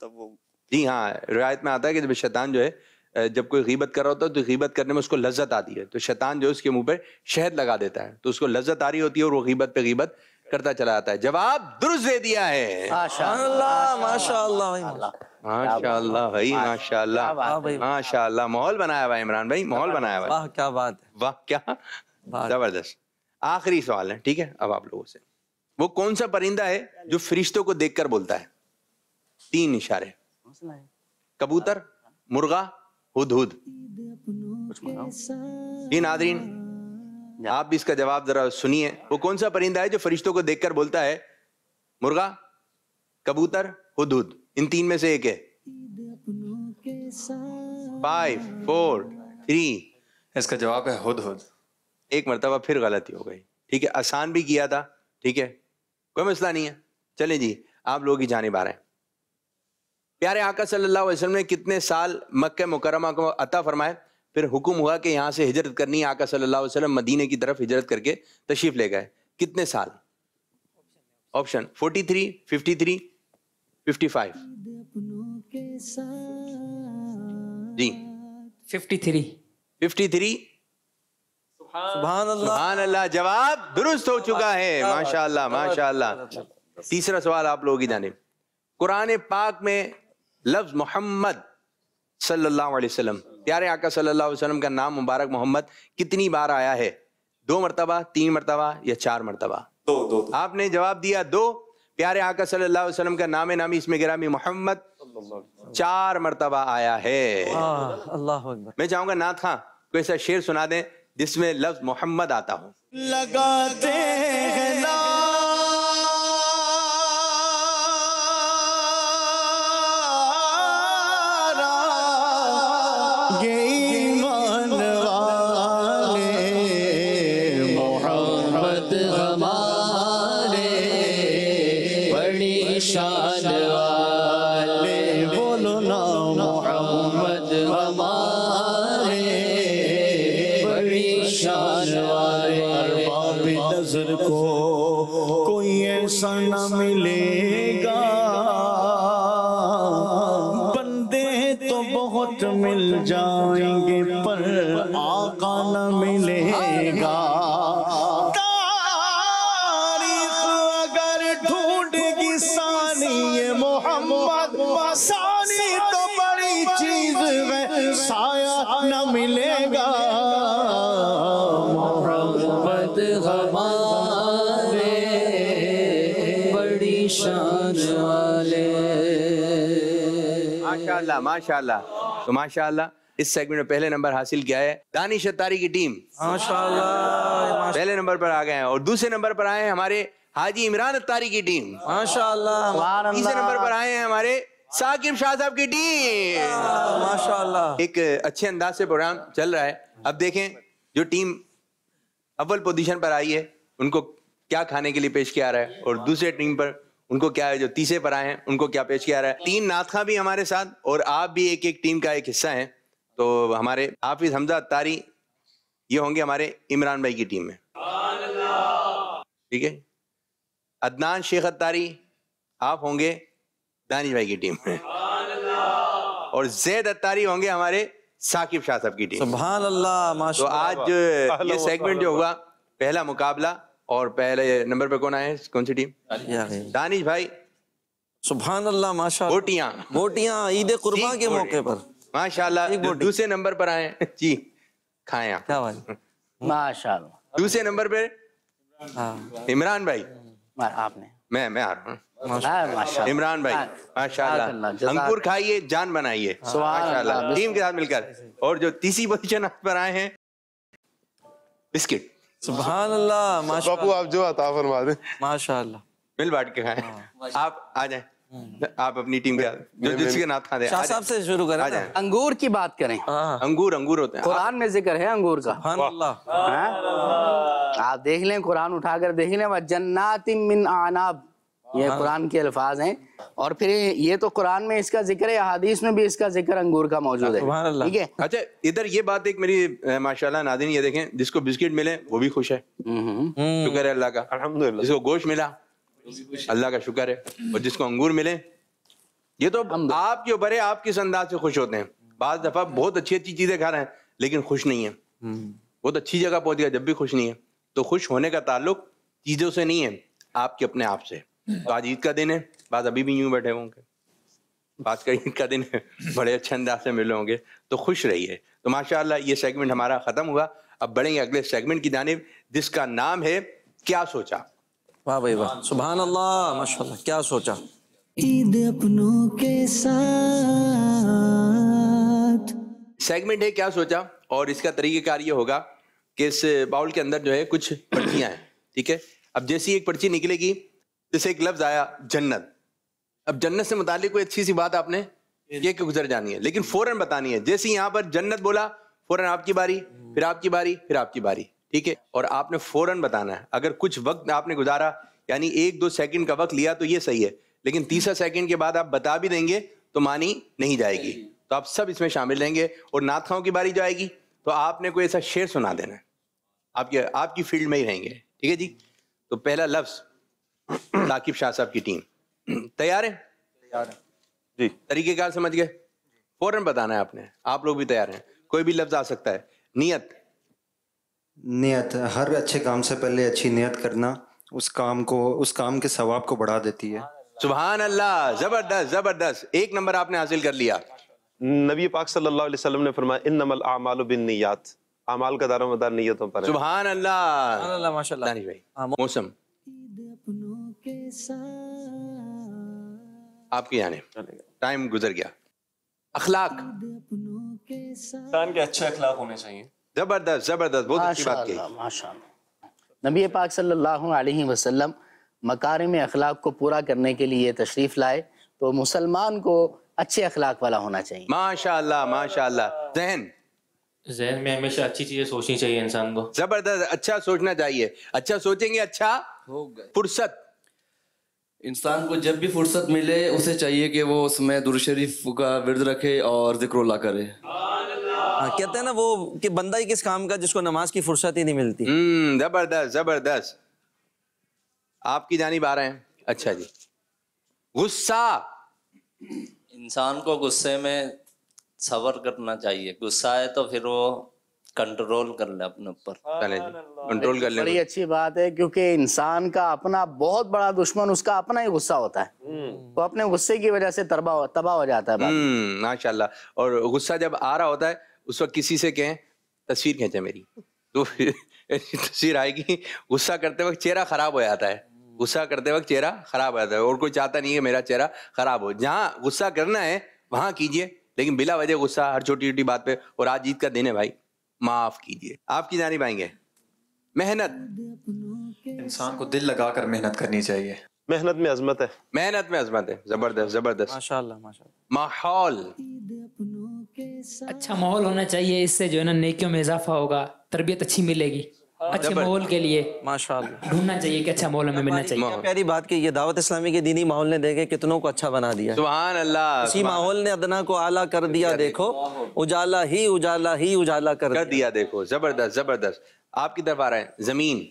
तब वो जी हाँ रियायत में आता है कि जब शैतान जो है जब कोई गीबत कर रहा होता है तो गीबत करने में उसको लज्जत आती है तो शैतान जो उसके मुंह पे शहद लगा देता है तो उसको लज्जत आ रही होती है और वो गीबत पे गीबत करता चला जाता है जवाब दुरुस्त दे दिया है माशाल्लाह भाई माशाल्लाह माशाल्लाह माहौल बनाया हुआ इमरान भाई माहौल बनाया हुआ क्या बात है वाह क्या जबरदस्त आखिरी सवाल है ठीक है अब आप लोगों से वो कौन सा परिंदा है जो फरिश्तों को देखकर बोलता है तीन इशारे कबूतर मुर्गा हुद हुद जी नादरीन आप भी इसका जवाब जरा सुनिए वो कौन सा परिंदा है जो फरिश्तों को देखकर बोलता है मुर्गा कबूतर हुद हुद इन तीन में से एक है फाइव फोर थ्री इसका जवाब है हुद हुद एक मरतबा फिर गलती हो गई ठीक है आसान भी किया था ठीक है कोई मसला नहीं है चले जी आप लोग ही जाने हैं प्यारे आका सल्लल्लाहु अलैहि वसल्लम ने कितने साल मक्के मुकरमा को अता फरमाए फिर हुक्म हुआ कि यहाँ से हिजरत करनी आका सल्लल्लाहु अलैहि वसल्लम मदीने की तरफ हिजरत करके तशरीफ ले गए कितने साल ऑप्शन 43, 53, 55 जी 53 53 सुभान अल्लाह जवाब दुरुस्त हो चुका है माशाल्लाह माशाल्लाह तीसरा सवाल आप लोगों की जाने कुरान पाक में लफ्ज मोहम्मद सल्लल्लाहु अलैहि वसल्लम प्यारे आका सल्लल्लाहु अलैहि वसल्लम का नाम मुबारक मोहम्मद कितनी बार आया है दो मरतबा तीन मरतबा या चार मरतबा दो, दो, दो आपने जवाब दिया दो प्यारे आका सल्लल्लाहु अलैहि वसल्लम का नाम नामी इसमें गिरामी मोहम्मद चार मरतबा आया है अल्लाह मैं चाहूंगा नाथ खां को ऐसा शेर सुना दें जिसमें लफ्ज मोहम्मद आता हूँ लगाते माशाल्लाह माशाल्लाह तो माशाल्लाह इस सेगमेंट में पहले नंबर हासिल किया है दानिश अतारी की टीम माशाल्लाह पहले नंबर पर आ गए हैं और दूसरे नंबर पर आए हैं हमारे हाजी इमरान अतारी की टीम माशाल्लाह तीसरे नंबर पर आए हैं हमारे साकिब शाह साहब की टीम माशाल्लाह एक अच्छे अंदाज से प्रोग्राम चल रहा है अब देखें जो टीम अव्वल पोजीशन पर आई है उनको क्या खाने के लिए पेश किया रहा है और दूसरे टीम पर उनको क्या है जो तीसरे पर आए हैं उनको क्या पेश किया रहा है तीन नाथखा भी हमारे साथ और आप भी एक एक टीम का एक हिस्सा है तो हमारे हाफिज हमजा अतारी ये होंगे हमारे इमरान भाई की टीम में ठीक है अदनान शेख अतारी आप होंगे दानिश भाई की टीम में और जैद अतारी होंगे हमारे साकिब शाह साहब की टीम अल्लाह तो आज ये सेगमेंट जो हुआ पहला मुकाबला और पहले नंबर पे कौन आए कौन सी टीम दानिश भाई सुबहान अल्लाह माशा बोटियाँ बोटियाँ ईद कुर्बा के मौके पर माशाल्लाह दूसरे नंबर पर आए जी खाया क्या भाई माशाल्लाह दूसरे नंबर पे हाँ। इमरान भाई आपने मैं मैं आ रहा हूँ इमरान भाई माशाल्लाह अंकुर खाइए जान बनाइए माशाल्लाह टीम के साथ मिलकर और जो तीसरी पोजिशन आप पर आए हैं बिस्किट बापू आप जो आता फरमा दे माशाल्लाह मिल बैठ के खाए हाँ। आप आ जाए आप अपनी टीम के जो जिसके नाथ खा दे साहब से शुरू करें अंगूर की बात करें हाँ। अंगूर अंगूर होते हैं कुरान में जिक्र है अंगूर का अल्लाह हाँ। आप देख लें कुरान उठाकर देख लें जन्नातिम मिन आनाब ये हाँ। कुरान के अल्फाज हैं और फिर ये तो कुरान में इसका जिक्र है हदीस में भी इसका जिक्र अंगूर का मौजूद है ठीक है अच्छा इधर ये बात एक मेरी माशाल्लाह नादिन ये देखें जिसको बिस्किट मिले वो भी खुश है हम्म। हम्म। शुक्र है अल्लाह का अल्हम्दुलिल्लाह जिसको गोश्त मिला अल्लाह का शुक्र है और जिसको अंगूर मिले ये तो आपके ऊपर है आप किस अंदाज से खुश होते हैं बाद दफा बहुत अच्छी अच्छी चीजें खा रहे हैं लेकिन खुश नहीं है हम्म। बहुत अच्छी जगह पहुंच गया जब भी खुश नहीं है तो खुश होने का ताल्लुक चीजों से नहीं है आपके अपने आप से तो आज ईद का दिन है बाद अभी भी यूं बैठे होंगे बात का ईद का दिन है बड़े अच्छे अंदाज से मिले होंगे तो खुश रहिए तो माशाल्लाह ये सेगमेंट हमारा ख़त्म हुआ अब बढ़ेंगे अगले सेगमेंट की जानब जिसका नाम है क्या सोचा वाह भाई वाह सुबह अल्लाह माशा क्या सोचा ईद अपनों के साथ सेगमेंट है क्या सोचा और इसका तरीक़ेकार ये होगा कि इस बाउल के अंदर जो है कुछ पर्चियां हैं ठीक है अब जैसी एक पर्ची निकलेगी जैसे एक लफ्ज आया जन्नत अब जन्नत से मुतालिक कोई अच्छी सी बात आपने ये क्यों गुजर जानी है लेकिन फौरन बतानी है जैसे यहाँ पर जन्नत बोला फौरन आपकी बारी फिर आपकी बारी फिर आपकी बारी ठीक है और आपने फौरन बताना है अगर कुछ वक्त आपने गुजारा यानी एक दो सेकंड का वक्त लिया तो ये सही है लेकिन तीसरा सेकंड के बाद आप बता भी देंगे तो मानी नहीं जाएगी तो आप सब इसमें शामिल रहेंगे और नाथखाओं खाओं की बारी जाएगी तो आपने कोई ऐसा शेर सुना देना है आपके आपकी फील्ड में ही रहेंगे ठीक है जी तो पहला लफ्ज़ साकिब शाह साहब की टीम तैयार है तैयार है जी तरीके तरीकेकार समझ गए फौरन बताना है आपने आप लोग भी तैयार हैं कोई भी लफ्ज आ सकता है नियत नियत हर अच्छे काम से पहले अच्छी नियत करना उस काम को उस काम के सवाब को बढ़ा देती है सुबहान अल्लाह जबरदस्त जबरदस्त एक नंबर आपने हासिल कर लिया नबी पाक सल्लल्लाहु अलैहि वसल्लम ने फरमाया इन नमल आमाल बिन नियात आमाल का दारोमदार नियतों पर सुबहान अल्लाह माशाल्लाह भाई मौसम के साथ आपकी जाने टाइम गुजर गया अखलाक इंसान के अच्छे अखलाक होने चाहिए जबरदस्त जबरदस्त बहुत अच्छी बात की नबी पाक सल्लल्लाहु अलैहि वसल्लम मकारे में अखलाक को पूरा करने के लिए तशरीफ लाए तो मुसलमान को अच्छे अखलाक वाला होना चाहिए माशाल्लाह माशाल्लाह जहन जहन में हमेशा अच्छी चीजें सोचनी चाहिए इंसान को जबरदस्त अच्छा सोचना चाहिए अच्छा सोचेंगे अच्छा हो होगा फुर्सत इंसान को जब भी फुर्सत मिले उसे चाहिए कि वो उसमें दुर का विरद रखे और जिक्रोला करे हाँ, कहते हैं ना वो कि बंदा ही किस काम का जिसको नमाज की फुर्सत ही नहीं मिलती हम्म, जबरदस्त जबरदस्त आपकी जानी आ रहे हैं अच्छा जी गुस्सा इंसान को गुस्से में सबर करना चाहिए गुस्सा है तो फिर वो कंट्रोल कर ले अपने ऊपर कंट्रोल कर ले बड़ी अच्छी बात है क्योंकि इंसान का अपना बहुत बड़ा दुश्मन उसका अपना ही गुस्सा होता है तो अपने गुस्से की वजह से तबाह तबाह हो जाता है हम्म, माशाल्लाह और गुस्सा जब आ रहा होता है उस वक्त किसी से कहें तस्वीर खेचे मेरी तो तस्वीर आएगी गुस्सा करते वक्त चेहरा खराब हो जाता है गुस्सा करते वक्त चेहरा खराब हो जाता है और कोई चाहता नहीं है मेरा चेहरा खराब हो जहाँ गुस्सा करना है वहाँ कीजिए लेकिन बिला वजह गुस्सा हर छोटी छोटी बात पे और आज जीत का दिन है भाई माफ कीजिए आपकी जानी पाएंगे मेहनत इंसान को दिल लगा कर मेहनत करनी चाहिए मेहनत में अजमत है मेहनत में अजमत है जबरदस्त जबरदस्त माशाल्लाह माशाल्लाह माहौल अच्छा माहौल होना चाहिए इससे जो है ना नेकियों में इजाफा होगा तरबियत अच्छी मिलेगी हाँ। अच्छे माहौल के लिए माशाल्लाह ढूंढना चाहिए कि अच्छा माहौल हमें मिलना चाहिए प्यारी बात की ये दावत इस्लामी के दीनी माहौल ने देखे कितनों को अच्छा बना दिया सुभान अल्लाह इसी माहौल ने अदना को आला कर दिया देखो उजाला ही उजाला ही उजाला कर, दिया देखो जबरदस्त जबरदस्त आपकी तरफ आ रहा है जमीन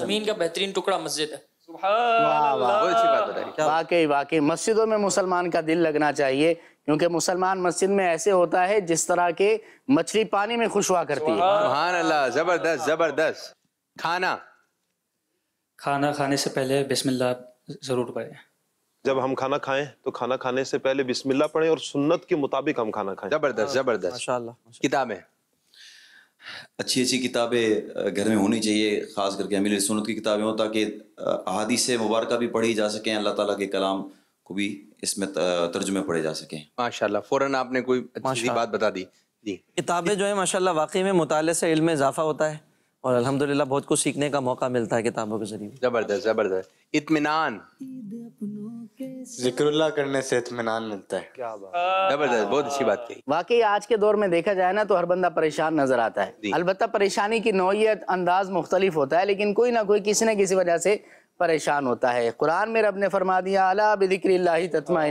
जमीन का बेहतरीन टुकड़ा मस्जिद है वाह वाह वाकई वाकई मस्जिदों में मुसलमान का दिल लगना चाहिए क्योंकि मुसलमान मस्जिद में ऐसे होता है जिस तरह के मछली पानी में खुश हुआ करती है जबरदस्त जबरदस्त खाना खाना खाने से पहले बिस्मिल्लाह जरूर पढ़े जब हम खाना खाएं तो खाना खाने से पहले बिस्मिल्लाह पढ़े और सुन्नत के मुताबिक हम खाना खाएं जबरदस्त जबरदस्त किताबें अच्छी अच्छी किताबें घर में होनी चाहिए खास करके अमीर सुन्नत की किताबें हो ताकि अहादी से मुबारक भी पढ़ी जा सके अल्लाह ताला के कलाम को भी इसमें तर्जुमे पढ़े जा सके माशाल्लाह फ़ौरन आपने कोई अच्छी बात बता दी जी किताबें जो है माशाल्लाह वाकई में मुताले से इल्म में इजाफा होता है और अल्हम्दुलिल्लाह बहुत कुछ सीखने का मौका मिलता है किताबों के जरिए ज़बरदस्त ज़बरदस्त इतमान जिक्रुल्लाह करने से इतमान मिलता है क्या बात जबरदस्त बहुत अच्छी बात कही वाकई आज के दौर में देखा जाए ना तो हर बंदा परेशान नजर आता है अलबत्ता परेशानी की नौीयत अंदाज मुख्तलिफ होता है लेकिन कोई ना कोई किसी न किसी वजह से परेशान होता है कुरान में रब ने फरमा दिया अला बिक्री तत्मा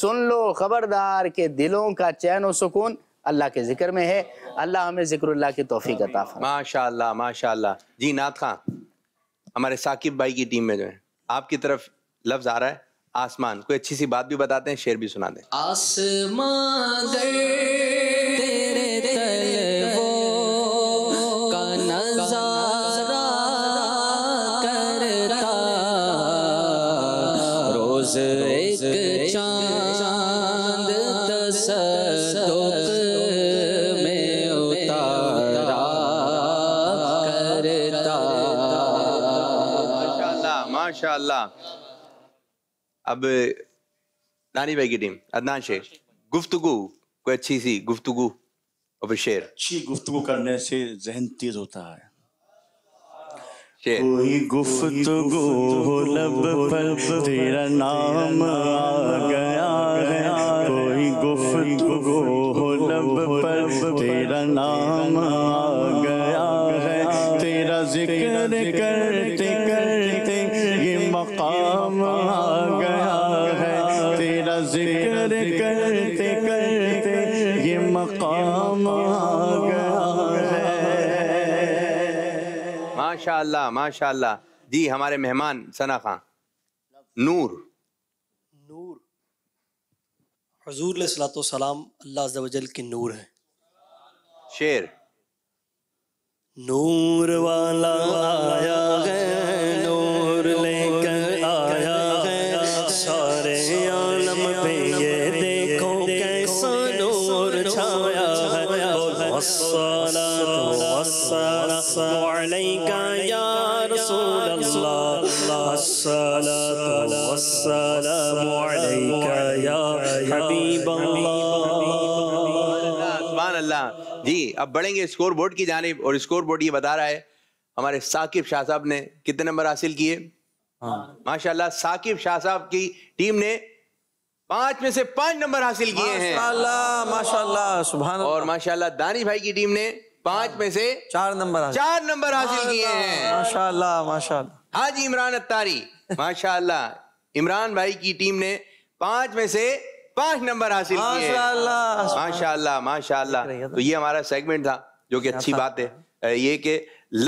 सुन लो खबरदार के दिलों का चैन और सुकून अल्लाह के जिक्र में है अल्लाह हमें जिक्र की तोफ़ी का ताफ़ा माशा माशा जी नाथ खां हमारे साकिब भाई की टीम में जो है आपकी तरफ लफ्ज़ आ रहा है आसमान कोई अच्छी सी बात भी बताते हैं शेर भी सुना दें आसमान अब नानी भाई की टीम अदनान शेर गुफ्तगु कोई अच्छी सी गुफ्तगु और फिर शेर अच्छी गुफ्तगु करने से जहन तेज होता है कोई गुफ्तगु हो लब पर तेरा नाम आ गया है कोई गुफ्तगु हो लब पर तेरा नाम आ गया है तेरा जिक्र कर माशा माशा जी हमारे मेहमान सना खान नूर नूर हजूर सलाम अल्लाह वजल के नूर है शेर नूर वाला आया है जी अब बढ़ेंगे स्कोर बोर्ड की जानब और स्कोर बोर्ड ये बता रहा है हमारे साकिब शाह साहब ने कितने नंबर हासिल किए हाँ। माशाल्लाह साकिब शाह साहब की टीम ने पांच में से पांच नंबर हासिल किए हैं माशाल्लाह सुभान और माशाल्लाह दानी भाई की टीम ने पांच में से चार नंबर चार नंबर हासिल किए हैं माशाल्लाह माशाल्लाह हाजी इमरान अत्तारी माशाल्लाह इमरान भाई की टीम ने पांच में से पांच नंबर हासिल किए माशाल्लाह माशाल्लाह तो।, तो ये हमारा सेगमेंट था जो कि अच्छी बात है ये कि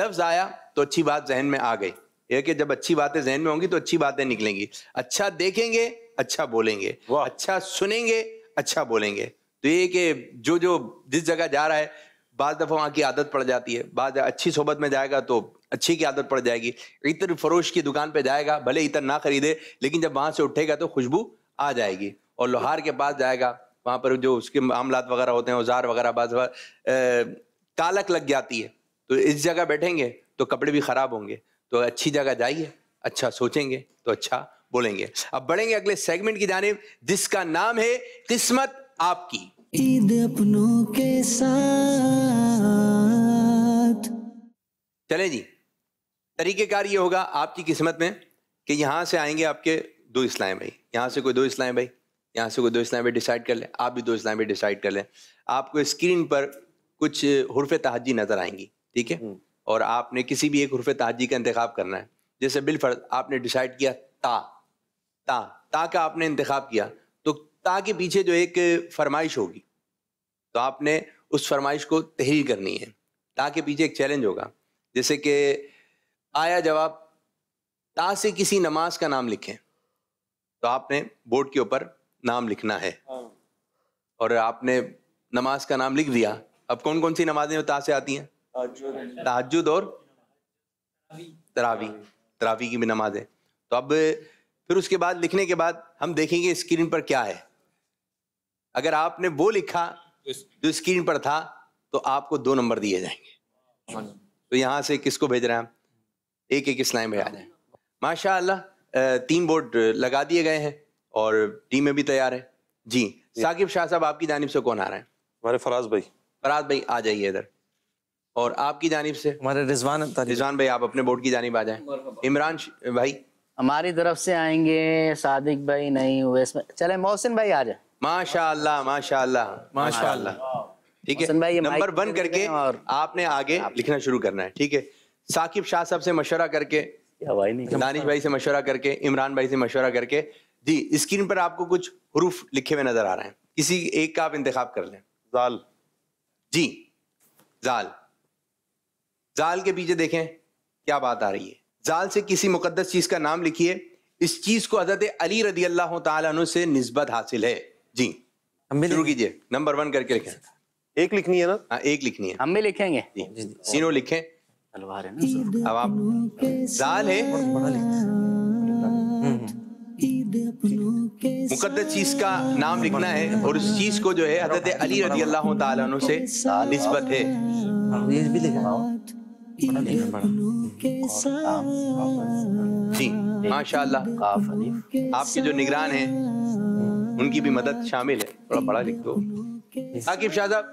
लफ्ज आया तो अच्छी बात जहन में आ गई ये कि जब अच्छी बातें जहन में होंगी तो अच्छी बातें निकलेंगी अच्छा देखेंगे अच्छा बोलेंगे अच्छा सुनेंगे अच्छा बोलेंगे तो ये कि जो जो जिस जगह जा रहा है बाद दफ़ा वहाँ की आदत पड़ जाती है बाद अच्छी सोबत में जाएगा तो अच्छी की आदत पड़ जाएगी इतर फरोश की दुकान पे जाएगा भले इतर ना खरीदे लेकिन जब वहां से उठेगा तो खुशबू आ जाएगी और लोहार के पास जाएगा वहां पर जो उसके मामलात वगैरह होते हैं औजार वगैरह बाज तालक लग जाती है तो इस जगह बैठेंगे तो कपड़े भी खराब होंगे तो अच्छी जगह जाइए अच्छा सोचेंगे तो अच्छा बोलेंगे अब बढ़ेंगे अगले सेगमेंट की जानब जिसका नाम है किस्मत आपकी ईद अपनों के साथ चले जी तरीकेकार ये होगा आपकी किस्मत में कि यहां से आएंगे आपके दो इस्लाम भाई यहाँ से कोई दो इस्लाम भाई यहाँ से कोई दो इस्लामी डिसाइड कर लें आप भी दो इस्लामी डिसाइड कर लें आपको स्क्रीन पर कुछ हरफ तहजी नज़र आएंगी ठीक है हम्म। और आपने किसी भी एक हरफ तहजी का इंतखा करना है जैसे बिलफर्ज आपने डिसाइड किया ता ता ता का आपने इंतखा किया तो ता के पीछे जो एक फरमाइश होगी तो आपने उस फरमाइश को तहरीर करनी है ता के पीछे एक चैलेंज होगा जैसे कि आया जवाब ता से किसी नमाज का नाम लिखें तो आपने बोर्ड के ऊपर नाम लिखना है हाँ। और आपने नमाज का नाम लिख दिया अब कौन कौन सी नमाजें उतार से आती हैं तहजद और तरावी तरावी की भी नमाजें तो अब फिर उसके बाद लिखने के बाद हम देखेंगे स्क्रीन पर क्या है अगर आपने वो लिखा जो स्क्रीन पर था तो आपको दो नंबर दिए जाएंगे हाँ तो यहाँ से किसको भेज रहे हैं हम एक एक इस्लाम में आ जाए माशा तीन बोर्ड लगा दिए गए हैं और टीमें भी तैयार है जी साकिब शाह साहब आपकी जानब से कौन आ रहे हैं हमारे फराज भाई फराज भाई आ जाइए इधर और आपकी जानब से हमारे रिजवान रिजवान भाई आप अपने बोर्ड की जानब आ जाए इमरान भाई हमारी तरफ से आएंगे सादिक भाई नहीं हुए इसमें चले मोहसिन भाई आ जाए माशा माशा माशा ठीक है नंबर वन करके और आपने आगे लिखना शुरू करना है ठीक है साकिब शाह साहब से मशवरा करके दानिश भाई से मशवरा करके इमरान भाई से मशवरा करके जी स्क्रीन पर आपको कुछ हरूफ लिखे हुए नजर आ रहे हैं किसी एक का आप इंतखब कर लें जाल जी जाल जाल के पीछे देखें क्या बात आ रही है जाल से किसी मुकदस चीज का नाम लिखिए इस चीज को हजरत अली रदी अल्लाह तु से नस्बत हासिल है जी शुरू कीजिए नंबर वन करके लिखें एक लिखनी है ना हाँ एक लिखनी है हम भी लिखेंगे सीनो लिखें तलवार है ना अब आप जाल है मुकदस चीज का नाम लिखना है और उस चीज को जो है हजरत अली रजी अल्लाह तु से नस्बत है भी जी माशा आपके जो निगरान हैं उनकी भी मदद शामिल है थोड़ा बड़ा लिख दो आकिब शाहब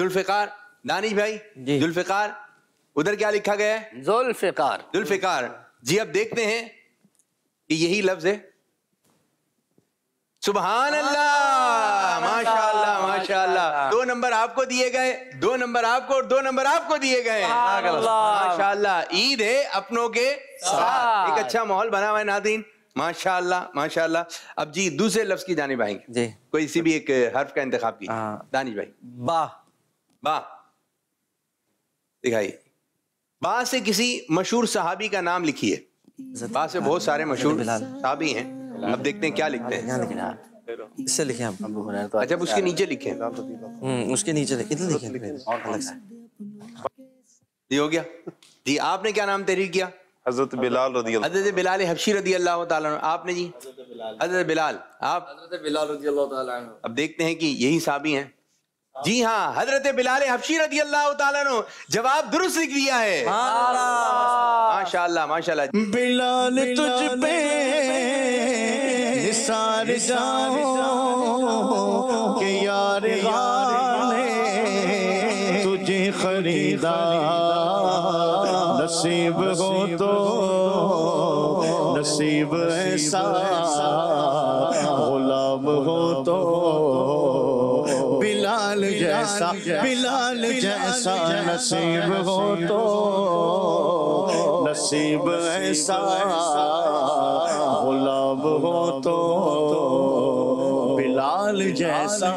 जुल्फिकार दानिश भाई जुल्फिकार उधर क्या लिखा गया है जुल्फिकार जुल्फिकार जी अब देखते हैं कि यही लफ्ज है सुबह माशाल्लाह माशाल्लाह दो नंबर आपको दिए गए दो नंबर आपको और दो नंबर आपको दिए गए माशाल्लाह ईद है अपनों के साथ एक अच्छा माहौल बना हुआ है नादीन माशाल्लाह माशाल्लाह अब जी दूसरे लफ्ज की जानी भाई जी कोई इसी भी एक हर्फ का इंतखा की हाँ। दानिश भाई बा बा दिखाई बा से किसी मशहूर सहाबी का नाम लिखिए बा से बहुत सारे मशहूर सहाबी हैं अब देखते हैं क्या लिखते हैं इससे लिखे तो अच्छा, आप अच्छा उसके नीचे लिखे उसके नीचे लिखे इधर लिखे जी हो गया जी आपने क्या नाम तहरीर किया हजरत बिलाल रदी हजरत बिलाल हबशी रदी अल्लाह आपने जी हजरत बिलाल आप हजरत बिलाल रदी अल्लाह अब देखते हैं कि यही साबी हैं जी हाँ हजरत बिलाल हबशी रदी अल्लाह जवाब दुरुस्त लिख दिया है माशाल्लाह माशाल्लाह बिलाल तुझ पे सार जाऊं कि यार ने तुझे खरीदा नसीब हो तो नसीब ऐसा गुलाम हो तो बिलाल जैसा बिलाल जैसा नसीब हो तो नसीब ऐसा गुलाम हो तो बिलाल जैसा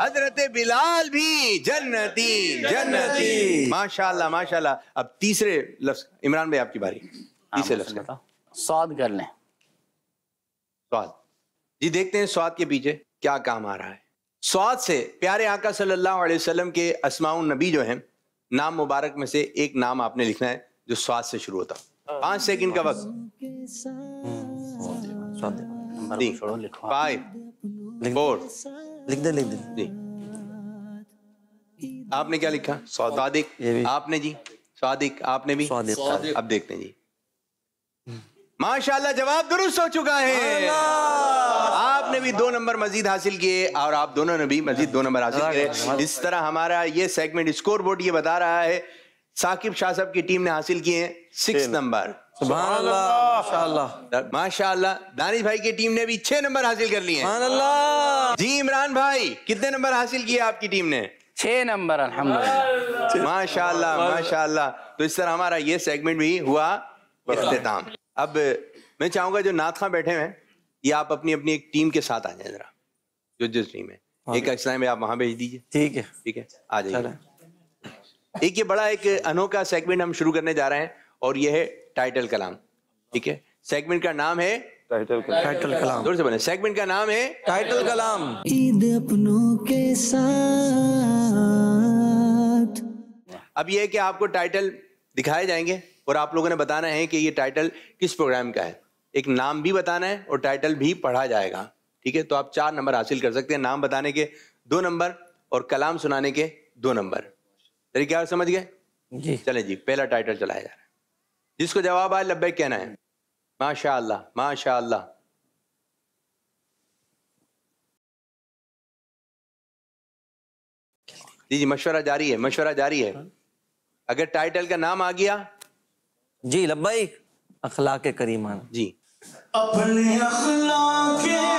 हजरत बिलाल भी जन्नती जन्नती माशाल्लाह माशाल्लाह अब तीसरे लफ्ज इमरान भाई आपकी बारी तीसरे हाँ, लफ्ज स्वाद कर लें स्वाद जी देखते हैं स्वाद के पीछे क्या काम आ रहा है स्वाद से प्यारे आका सल्लल्लाहु अलैहि वसल्लम के असमाउन नबी जो हैं नाम मुबारक में से एक नाम आपने लिखना है जो स्वाद से शुरू होता है पांच सेकंड का वक्त फोर लिख दे लिख दे आपने क्या लिखा स्वादिक आपने जी स्वादिक आपने भी स्वादिक अब देखते हैं जी माशाल्लाह जवाब दुरुस्त हो चुका है आपने भी दो नंबर मजीद हासिल किए और आप दोनों ने भी मजीद दो नंबर हासिल किए इस तरह हमारा ये सेगमेंट स्कोर बोर्ड ये बता रहा है साकिब शाह साहब की टीम ने हासिल किए हैं सिक्स नंबर माशा दानिश भाई की टीम ने भी छह नंबर हासिल कर लिए हैं जी इमरान भाई कितने नंबर हासिल किए आपकी टीम ने छह नंबर अलहमद माशा माशा तो इस तरह हमारा ये सेगमेंट भी हुआ इख्ताम अब मैं चाहूंगा जो नाथ खां बैठे हैं ये आप अपनी अपनी एक टीम के साथ आ जाए जरा जो जिस टीम हाँ। है एक अक्षर में आप वहां भेज दीजिए ठीक है ठीक है आ जाइए एक ये बड़ा एक अनोखा सेगमेंट हम शुरू करने जा रहे हैं और ये है टाइटल कलाम ठीक है सेगमेंट का नाम है टाइटल कलाम टाइटल कलाम जोर से बने सेगमेंट का नाम है टाइटल कलाम ईद अपनों के साथ अब ये है कि आपको टाइटल दिखाए जाएंगे और आप लोगों ने बताना है कि ये टाइटल किस प्रोग्राम का है एक नाम भी बताना है और टाइटल भी पढ़ा जाएगा ठीक है तो आप चार नंबर हासिल कर सकते हैं नाम बताने के दो नंबर और कलाम सुनाने के दो नंबर तरीके आप समझ गए जी चले जी पहला टाइटल चलाया जा रहा है जिसको जवाब आए लब्बैक कहना है माशाल्लाह माशाल्लाह जी जी मशवरा जारी है मशवरा जारी है अगर टाइटल का नाम आ गया जी लब्बाई अखलाक करीमाना जी अपने अखलाक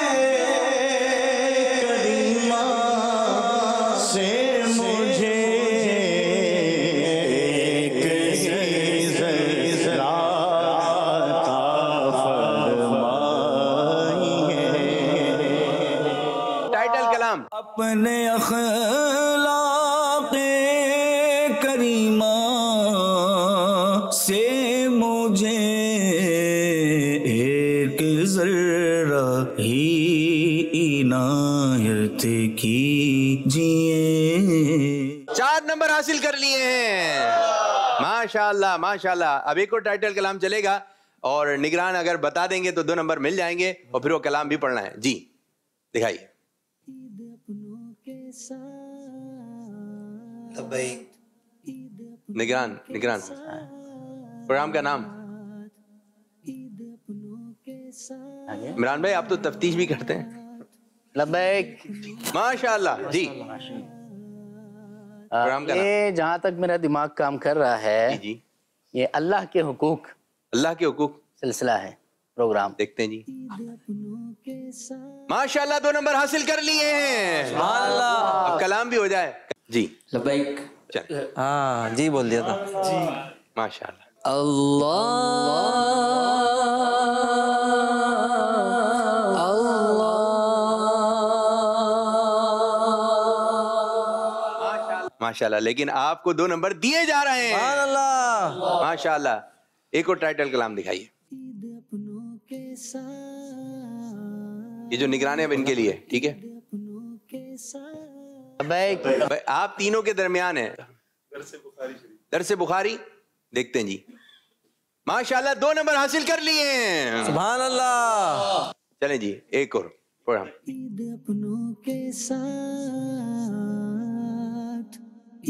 कलाम अपने अखलाक करीमा से मुझे एक जर्रा ही इनायत की जिए चार नंबर हासिल कर लिए हैं माशाल्लाह माशाल्लाह अब एक और टाइटल कलाम चलेगा और निगरान अगर बता देंगे तो दो नंबर मिल जाएंगे और फिर वो कलाम भी पढ़ना है जी दिखाइए निगरान निगरान प्रोग्राम का नाम इमरान भाई आप तो तफ्तीश भी करते हैं लबैक माशाल्लाह जी ये जहाँ तक मेरा दिमाग काम कर रहा है जी, जी। ये अल्लाह के हुकूक अल्लाह के हुकूक सिलसिला है प्रोग्राम देखते हैं जी माशाल्लाह दो नंबर हासिल कर लिए हैं अब कलाम भी हो जाए जी लबैक हाँ जी बोल दिया था जी माशाल्लाह अल्लाह माशाल्लाह लेकिन आपको दो नंबर दिए जा रहे हैं माशाल्लाह एक और टाइटल कलाम दिखाइए ये जो निगरानी अब इनके लिए ठीक है भाई आप तीनों के दरमियान है दर से बुखारी देखते हैं जी माशाल्लाह दो नंबर हासिल कर लिए हैं अल्लाह चले जी एक और प्रोग्राम ईद अपनों के साथ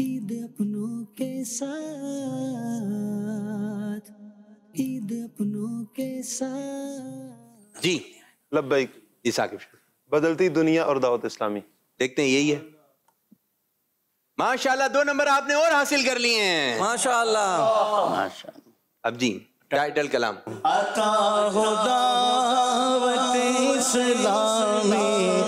ईद अपनों के साथ ईद अपनों के साथ जी लब्बैक जी बदलती दुनिया और दावत इस्लामी देखते हैं यही है माशाल्लाह दो नंबर आपने और हासिल कर लिए हैं माशाल्लाह अब जी टाइटल कलाम अता दावत इस्लामी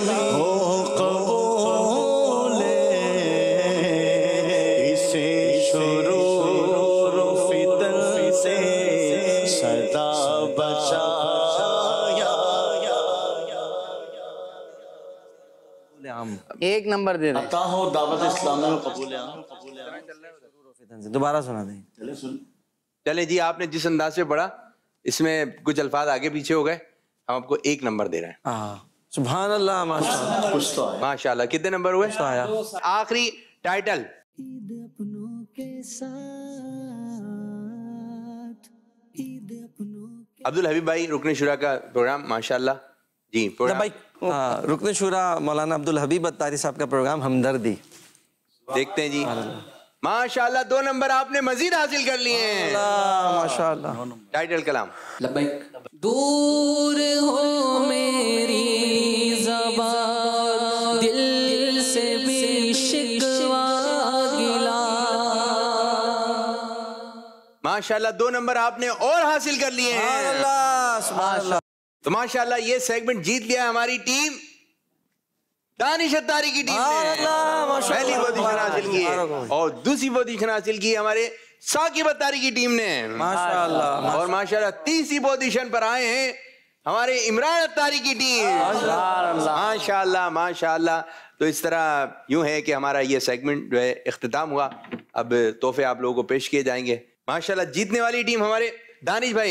एक नंबर दे दें हो दावत इस्लाम में कबूल हाँ। दोबारा सुना दें चले सुन चले जी आपने जिस अंदाज से पढ़ा इसमें कुछ अल्फाज आगे पीछे हो गए हम आपको एक नंबर दे रहे हैं हाँ। सुबह अल्लाह तो माशाल्लाह कितने नंबर हुए तो आखिरी टाइटल ईद अपनों के साथ ईद अपनों अब्दुल हबीब भाई रुकने शुरा का प्रोग्राम माशाल्लाह जी भाई हाँ, रुकन शुरा मौलाना अब्दुल हबीब अतारी साहब का प्रोग्राम हमदर्दी देखते हैं जी माशाल्लाह दो नंबर आपने मजीद हासिल कर लिए हैं माशाल्लाह टाइटल कलाम लबैक दूर हो मेरी माशाल्लाह दो नंबर आपने और हासिल कर लिए हैं तो माशाल्लाह ये सेगमेंट जीत लिया हमारी टीम दानिश अतारी की टीम पहली पोजिशन हासिल की है और दूसरी पोजिशन हासिल की हमारे साकिब अतारी की टीम ने माशाल्लाह और माशाल्लाह तीसरी पोजिशन पर आए हैं हमारे इमरान अतारी की टीम माशाल्लाह माशाल्लाह तो इस तरह यूं है कि हमारा ये सेगमेंट जो है अख्ताम हुआ अब तोहफे आप लोगों को पेश किए जाएंगे माशाल्लाह जीतने वाली टीम हमारे दानिश भाई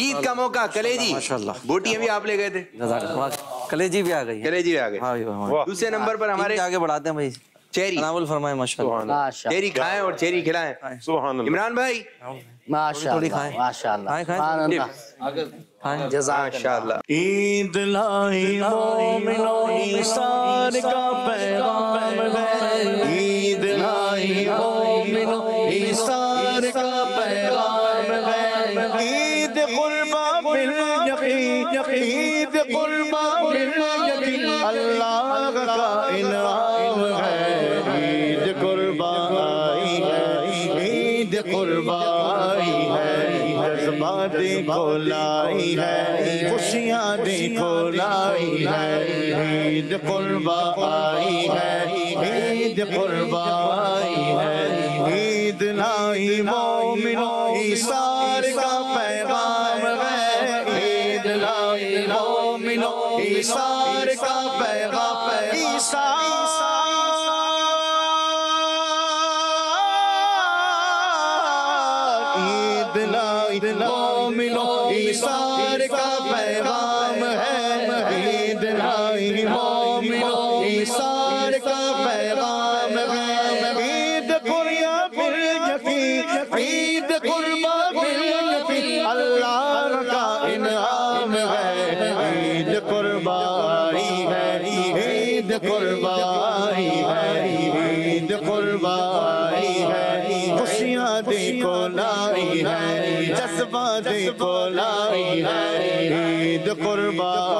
ईद का मौका कलेजी बोटी अभी आप ले गए थे कलेजी भी आ गई कलेजी भी आ गई हाँ हाँ, हाँ। दूसरे नंबर पर हमारे आगे बढ़ाते हैं भाई चेरी नावल फरमाए माशाल्लाह चेरी खाएं और चेरी खिलाएं सुभान इमरान भाई थोड़ी माशाल्लाह ईद लाई ईद लाई लाई है खुशियाँ देखो लाई है ईद कुर्बा आई है ईद कुर्बा है ईद लाई मोमिनो ईसार का पैगाम है ईद लाई मोमिनो ईसार Bye-bye.